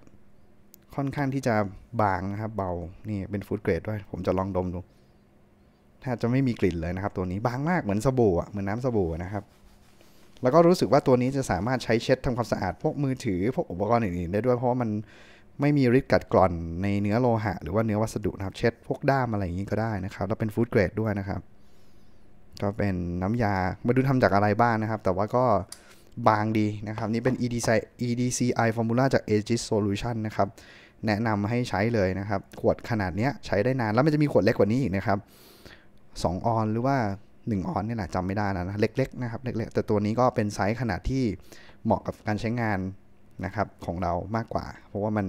ค่อนข้างที่จะบางนะครับเบา นี่เป็นฟู้ดเกรดด้วย ผมจะลองดมดู ถ้าจะไม่มีกลิ่นเลยนะครับ ตัวนี้บางมากเหมือนสบู่อ่ะเหมือนน้าสบู่นะครับ แล้วก็รู้สึกว่าตัวนี้จะสามารถใช้เช็ดทำความสะอาด พวกมือถือ พวกอุปกรณ์อื่นๆได้ด้วย เพราะว่ามันไม่มีฤทธิ์กัดกร่อนในเนื้อโลหะ หรือว่าเนื้อวัสดุนะครับ เช็ดพวกด้ามอะไรอย่างนี้ก็ได้นะครับ แล้วเป็นฟู้ดเกรดด้วยนะครับก็เป็นน้ำยาไม่รู้ทำจากอะไรบ้างนะครับ แต่ว่าก็บางดีนะครับ นี่เป็น EDCI EDCI formula จาก Aegis Solution นะครับแนะนำให้ใช้เลยนะครับ ขวดขนาดนี้ใช้ได้นานแล้วมันจะมีขวดเล็กกว่านี้อีกนะครับ 2 ออนหรือว่า1ออนนี่แหละจำไม่ได้แล้วนะเล็ก ๆนะครับเล็ก ๆ แต่ตัวนี้ก็เป็นไซส์ขนาดที่เหมาะกับการใช้งานนะครับของเรามากกว่าเพราะว่ามัน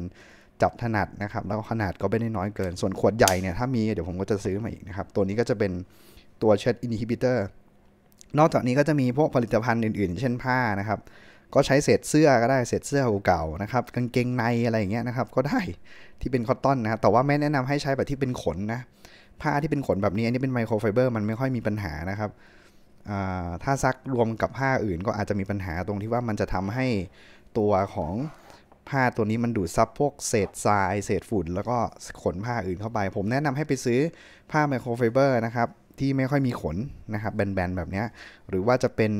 จับถนัดนะครับแล้วขนาดก็ไม่ได้น้อยเกิน ส่วนขวดใหญ่เนี่ยถ้ามีเดี๋ยวผมก็จะซื้อมาอีกนะครับ ตัวนี้ก็จะเป็นตัวเชิดอินฮิบิเตอร์ นอกจากนี้ก็จะมีพวกผลิตภัณฑ์อื่นๆ เช่นผ้านะครับ ก็ใช้เศษเสื้อก็ได้เศษเสื้อเก่าๆนะครับ กางเกงในอะไรอย่างเงี้ยนะครับ ก็ได้ที่เป็นคอตตอนนะครับแต่ว่าไม่แนะนำให้ใช้แบบที่เป็นขนนะ ผ้าที่เป็นขนแบบนี้ อันนี้เป็นไมโครไฟเบอร์ มันไม่ค่อยมีปัญหานะครับ ถ้าซักรวมกับผ้าอื่นก็อาจจะมีปัญหาตรงที่ว่ามันจะทำให้ตัวของผ้าตัวนี้มันดูดซับพวกเศษทราย เศษฝุ่น แล้วก็ขนผ้าอื่นเข้าไป ผมแนะนำให้ไปซื้อผ้าไมโครไฟเบอร์นะครับที่ไม่ค่อยมีขนนะครับแบนๆแบบนี้ หรือว่าจะเป็น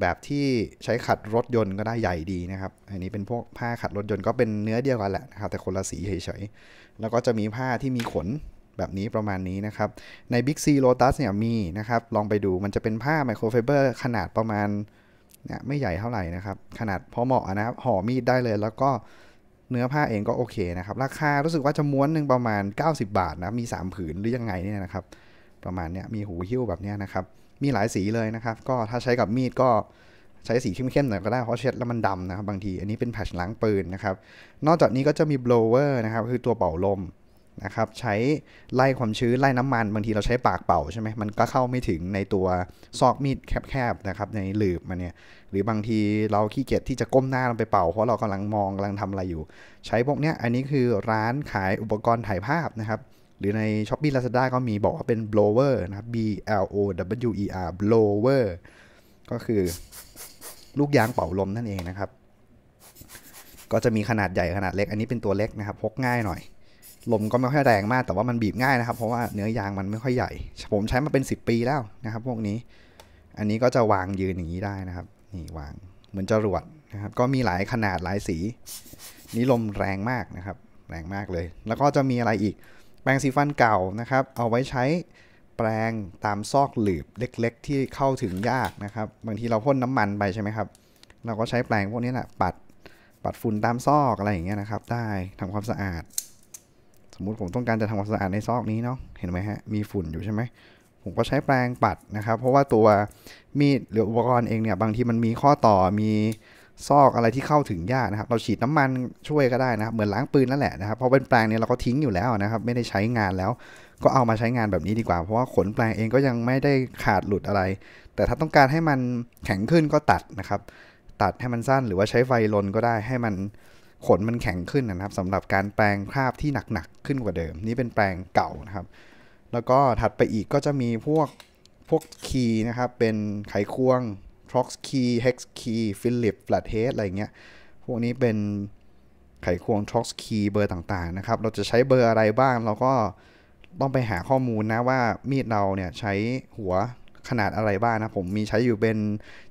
แบบที่ใช้ขัดรถยนต์ก็ได้ใหญ่ดีนะครับ อันนี้เป็นพวกผ้าขัดรถยนต์ก็เป็นเนื้อเดียวกันแหละนะครับแต่คนละสีเฉยๆ แล้วก็จะมีผ้าที่มีขนแบบนี้ประมาณนี้นะครับ ใน Big C Lotus เนี่ยมีนะครับ ลองไปดูมันจะเป็นผ้าไมโครไฟเบอร์ขนาดประมาณเนี่ยไม่ใหญ่เท่าไหร่นะครับขนาดพอเหมาะนะครับห่อมีดได้เลยแล้วก็เนื้อผ้าเองก็โอเคนะครับราคารู้สึกว่าจะม้วนหนึ่งประมาณ 90 บาทนะมี 3 ผืนหรือยังไงเนี่ยนะครับประมาณเนี้ยมีหูหิ้วแบบเนี้ยนะครับมีหลายสีเลยนะครับ ก็ถ้าใช้กับมีดก็ใช้สีเข้มๆหน่อยก็ได้เพราะเช็ดแล้วมันดำนะครับ บางทีอันนี้เป็นแผ่นล้างปืนนะครับนอกจากนี้ก็จะมี blower นะครับคือตัวเป่าลมนะครับ ใช้ไล่ความชื้นไล่น้ำมัน บางทีเราใช้ปากเป่าใช่ไหมมันก็เข้าไม่ถึงในตัวซอกมีดแคบๆนะครับในหลืบมันเนี่ย หรือบางทีเราขี้เกียจที่จะก้มหน้าลงไปเป่า เพราะเรากำลังมองกำลังทำอะไรอยู่ ใช้พวกเนี้ยอันนี้คือร้านขายอุปกรณ์ถ่ายภาพนะครับหรือใน s h อ p e e Lazada ก็มีบอกว่าเป็น blower นะครับ B L O W E R blower ก็คือลูกยางเป่าลมนั่นเองนะครับ ก็จะมีขนาดใหญ่ขนาดเล็ก อันนี้เป็นตัวเล็กนะครับ พกง่ายหน่อย ลมก็ไม่ค่อยแรงมากแต่ว่ามันบีบง่ายนะครับ เพราะว่าเนื้อยางมันไม่ค่อยใหญ่ ผมใช้มาเป็น 10 ปีแล้วนะครับพวกนี้ อันนี้ก็จะวางยืนอย่างนี้ได้นะครับ นี่วางเหมือนจรวดนะครับก็มีหลายขนาดหลายสี นี่ลมแรงมากนะครับ แรงมากเลย แล้วก็จะมีอะไรอีกแปรงสีฟันเก่านะครับ เอาไว้ใช้แปรงตามซอกหลืบเล็กๆ ที่เข้าถึงยากนะครับ บางทีเราพ่นน้ำมันไปใช่ไหมครับ เราก็ใช้แปรงพวกนี้แหละปัด ปัดฝุ่นตามซอกอะไรอย่างเงี้ยนะครับได้ทำความสะอาด สมมุติผมต้องการจะทำความสะอาดในซอกนี้เนาะ เห็นไหมฮะ มีฝุ่นอยู่ใช่ไหมผมก็ใช้แปรงปัดนะครับ เพราะว่าตัวมีดหรืออุปกรณ์เองเนี่ยบางทีมันมีข้อต่อมีซอกอะไรที่เข้าถึงยากนะครับ เราฉีดน้ำมันช่วยก็ได้นะครับ เหมือนล้างปืนนั่นแหละนะครับเพราะเป็นแปลงเนี่ยเราก็ทิ้งอยู่แล้วนะครับ ไม่ได้ใช้งานแล้ว ก็เอามาใช้งานแบบนี้ดีกว่า เพราะว่าขนแปลงเองก็ยังไม่ได้ขาดหลุดอะไร แต่ถ้าต้องการให้มันแข็งขึ้นก็ตัดนะครับ ตัดให้มันสั้นหรือว่าใช้ไฟลนก็ได้ ให้มันขนมันแข็งขึ้นนะครับ สำหรับการแปลงคราบที่หนักๆขึ้นกว่าเดิม นี่เป็นแปลงเก่านะครับ แล้วก็ถัดไปอีกก็จะมีพวก พวกคีนะครับ เป็นไขควง Prox Key Hex Key Philip Flathead อะไรเงี้ย พวกนี้เป็นไขควง t r o x Key เบอร์ต่างๆนะครับ เราจะใช้เบอร์อะไรบ้าง เราก็ต้องไปหาข้อมูลนะว่ามีดเราเนี่ยใช้หัวขนาดอะไรบ้างนะ ผมมีใช้อยู่เป็น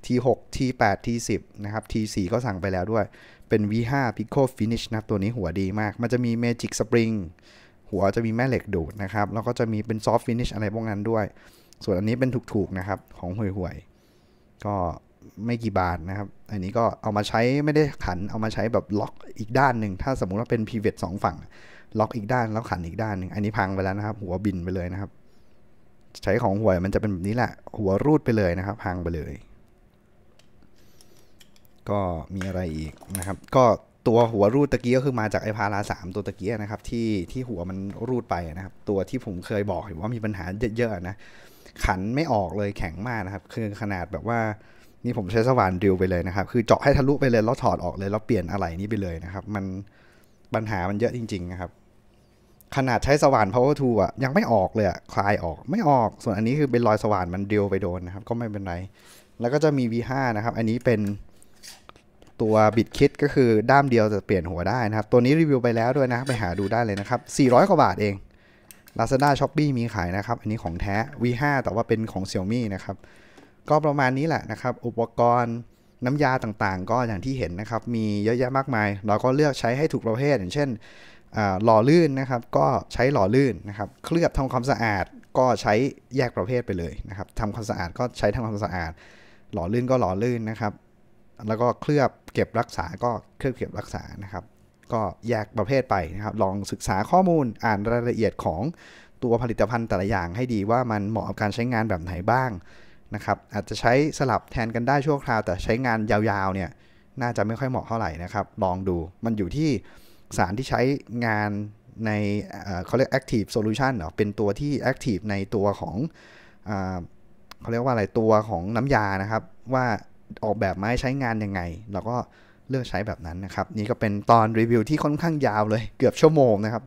T6 T8 T10 นะครับ T4 ก็สั่งไปแล้วด้วย เป็น V5 Pico Finish นะตัวนี้หัวดีมาก มันจะมี Magic Spring หัวจะมีแม่เหล็กดูดนะครับ แล้วก็จะมีเป็น Soft Finish อะไรพวกนั้นด้วย ส่วนอันนี้เป็นถูกๆนะครับ ของห่วยๆก็ไม่กี่บาทนะครับ อันนี้ก็เอามาใช้ไม่ได้ขัน เอามาใช้แบบล็อกอีกด้านหนึ่ง ถ้าสมมุติว่าเป็น pivot งฝั่ง ล็อก อีกด้านแล้วขันอีกด้านนึงอันนี้พังไปแล้วนะครับ หัวบินไปเลยนะครับ ใช้ของหววมันจะเป็นแบบนี้แหละ หัวรูดไปเลยนะครับ พังไปเลย ก็มีอะไรอีกนะครับ ก็ตัวหัวรูดตะกี้ก็คือมาจากไอพาราสามตัวตะกี้นะครับ ที่ที่หัวมันรูดไปนะครับ ตัวที่ผมเคยบอกว่ามีปัญหาเยอะๆนะขันไม่ออกเลยแข็งมากนะครับ คือขนาดแบบว่านี่ผมใช้สว่านดิวไปเลยนะครับคือเจาะให้ทะลุไปเลยแล้วถอดออกเลยแล้วเปลี่ยนอะไหล่นี้ไปเลยนะครับมันปัญหามันเยอะจริงๆนะครับขนาดใช้สว่าน power tool อ่ะยังไม่ออกเลยคลายออกไม่ออกส่วนอันนี้คือเป็นรอยสว่านมันดิวไปโดนนะครับก็ไม่เป็นไรแล้วก็จะมี v5 นะครับอันนี้เป็นตัวบิดคิดก็คือด้ามเดียวจะเปลี่ยนหัวได้นะครับ ตัวนี้รีวิวไปแล้วด้วยนะไปหาดูได้เลยนะครับ400 กว่าบาทเองลาซาด้าช้อปปีมีขายนะครับ อันนี้ของแท้ V5 แต่ว่าเป็นของ Xiaomi นะครับ ก็ประมาณนี้แหละนะครับ อุปกรณ์ น้ำยาต่างๆ ก็อย่างที่เห็นนะครับ มีเยอะแยะมากมาย เราก็เลือกใช้ให้ถูกประเภท อย่างเช่น หล่อลื่นนะครับ ก็ใช้หล่อลื่นนะครับ เคลือบทำความสะอาด ก็ใช้แยกประเภทไปเลยนะครับทำความสะอาดก็ใช้ทำความสะอาด หล่อลื่นก็หล่อลื่นนะครับ แล้วก็เคลือบเก็บรักษา ก็เคลือบเก็บรักษา นะครับก็แยกประเภทไปนะครับ ลองศึกษาข้อมูลอ่านรายละเอียดของตัวผลิตภัณฑ์แต่ละอย่างให้ดีว่ามันเหมาะกับการใช้งานแบบไหนบ้างนะครับ อาจจะใช้สลับแทนกันได้ชั่วคราว แต่ใช้งานยาวๆเนี่ยน่าจะไม่ค่อยเหมาะเท่าไหร่นะครับ ลองดู มันอยู่ที่สารที่ใช้งานในเขาเรียก active solution เนาะเป็นตัวที่ active ในตัวของ เขาเรียกว่าอะไร ตัวของน้ำยานะครับ ว่าออกแบบมาให้ใช้งานยังไง เราก็เลือกใช้แบบนั้นนะครับนี่ก็เป็นตอนรีวิวที่ค่อนข้างยาวเลย เกือบชั่วโมงนะครับ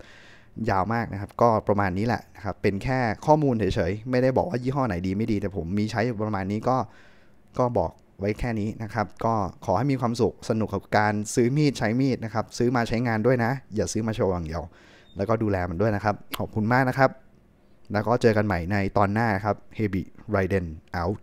ยาวมากนะครับก็ประมาณนี้แหละนะครับเป็นแค่ข้อมูลเฉยๆไม่ได้บอกว่ายี่ห้อไหนดีไม่ดีแต่ผมมีใช้ประมาณนี้ก็ก็บอกไว้แค่นี้นะครับก็ขอให้มีความสุขสนุกกับการซื้อมีดใช้มีดนะครับ ซื้อมาใช้งานด้วยนะ อย่าซื้อมาโชว์อย่างเดียว แล้วก็ดูแลมันด้วยนะครับ ขอบคุณมากนะครับ แล้วก็เจอกันใหม่ในตอนหน้าครับ h e b i r i d e n out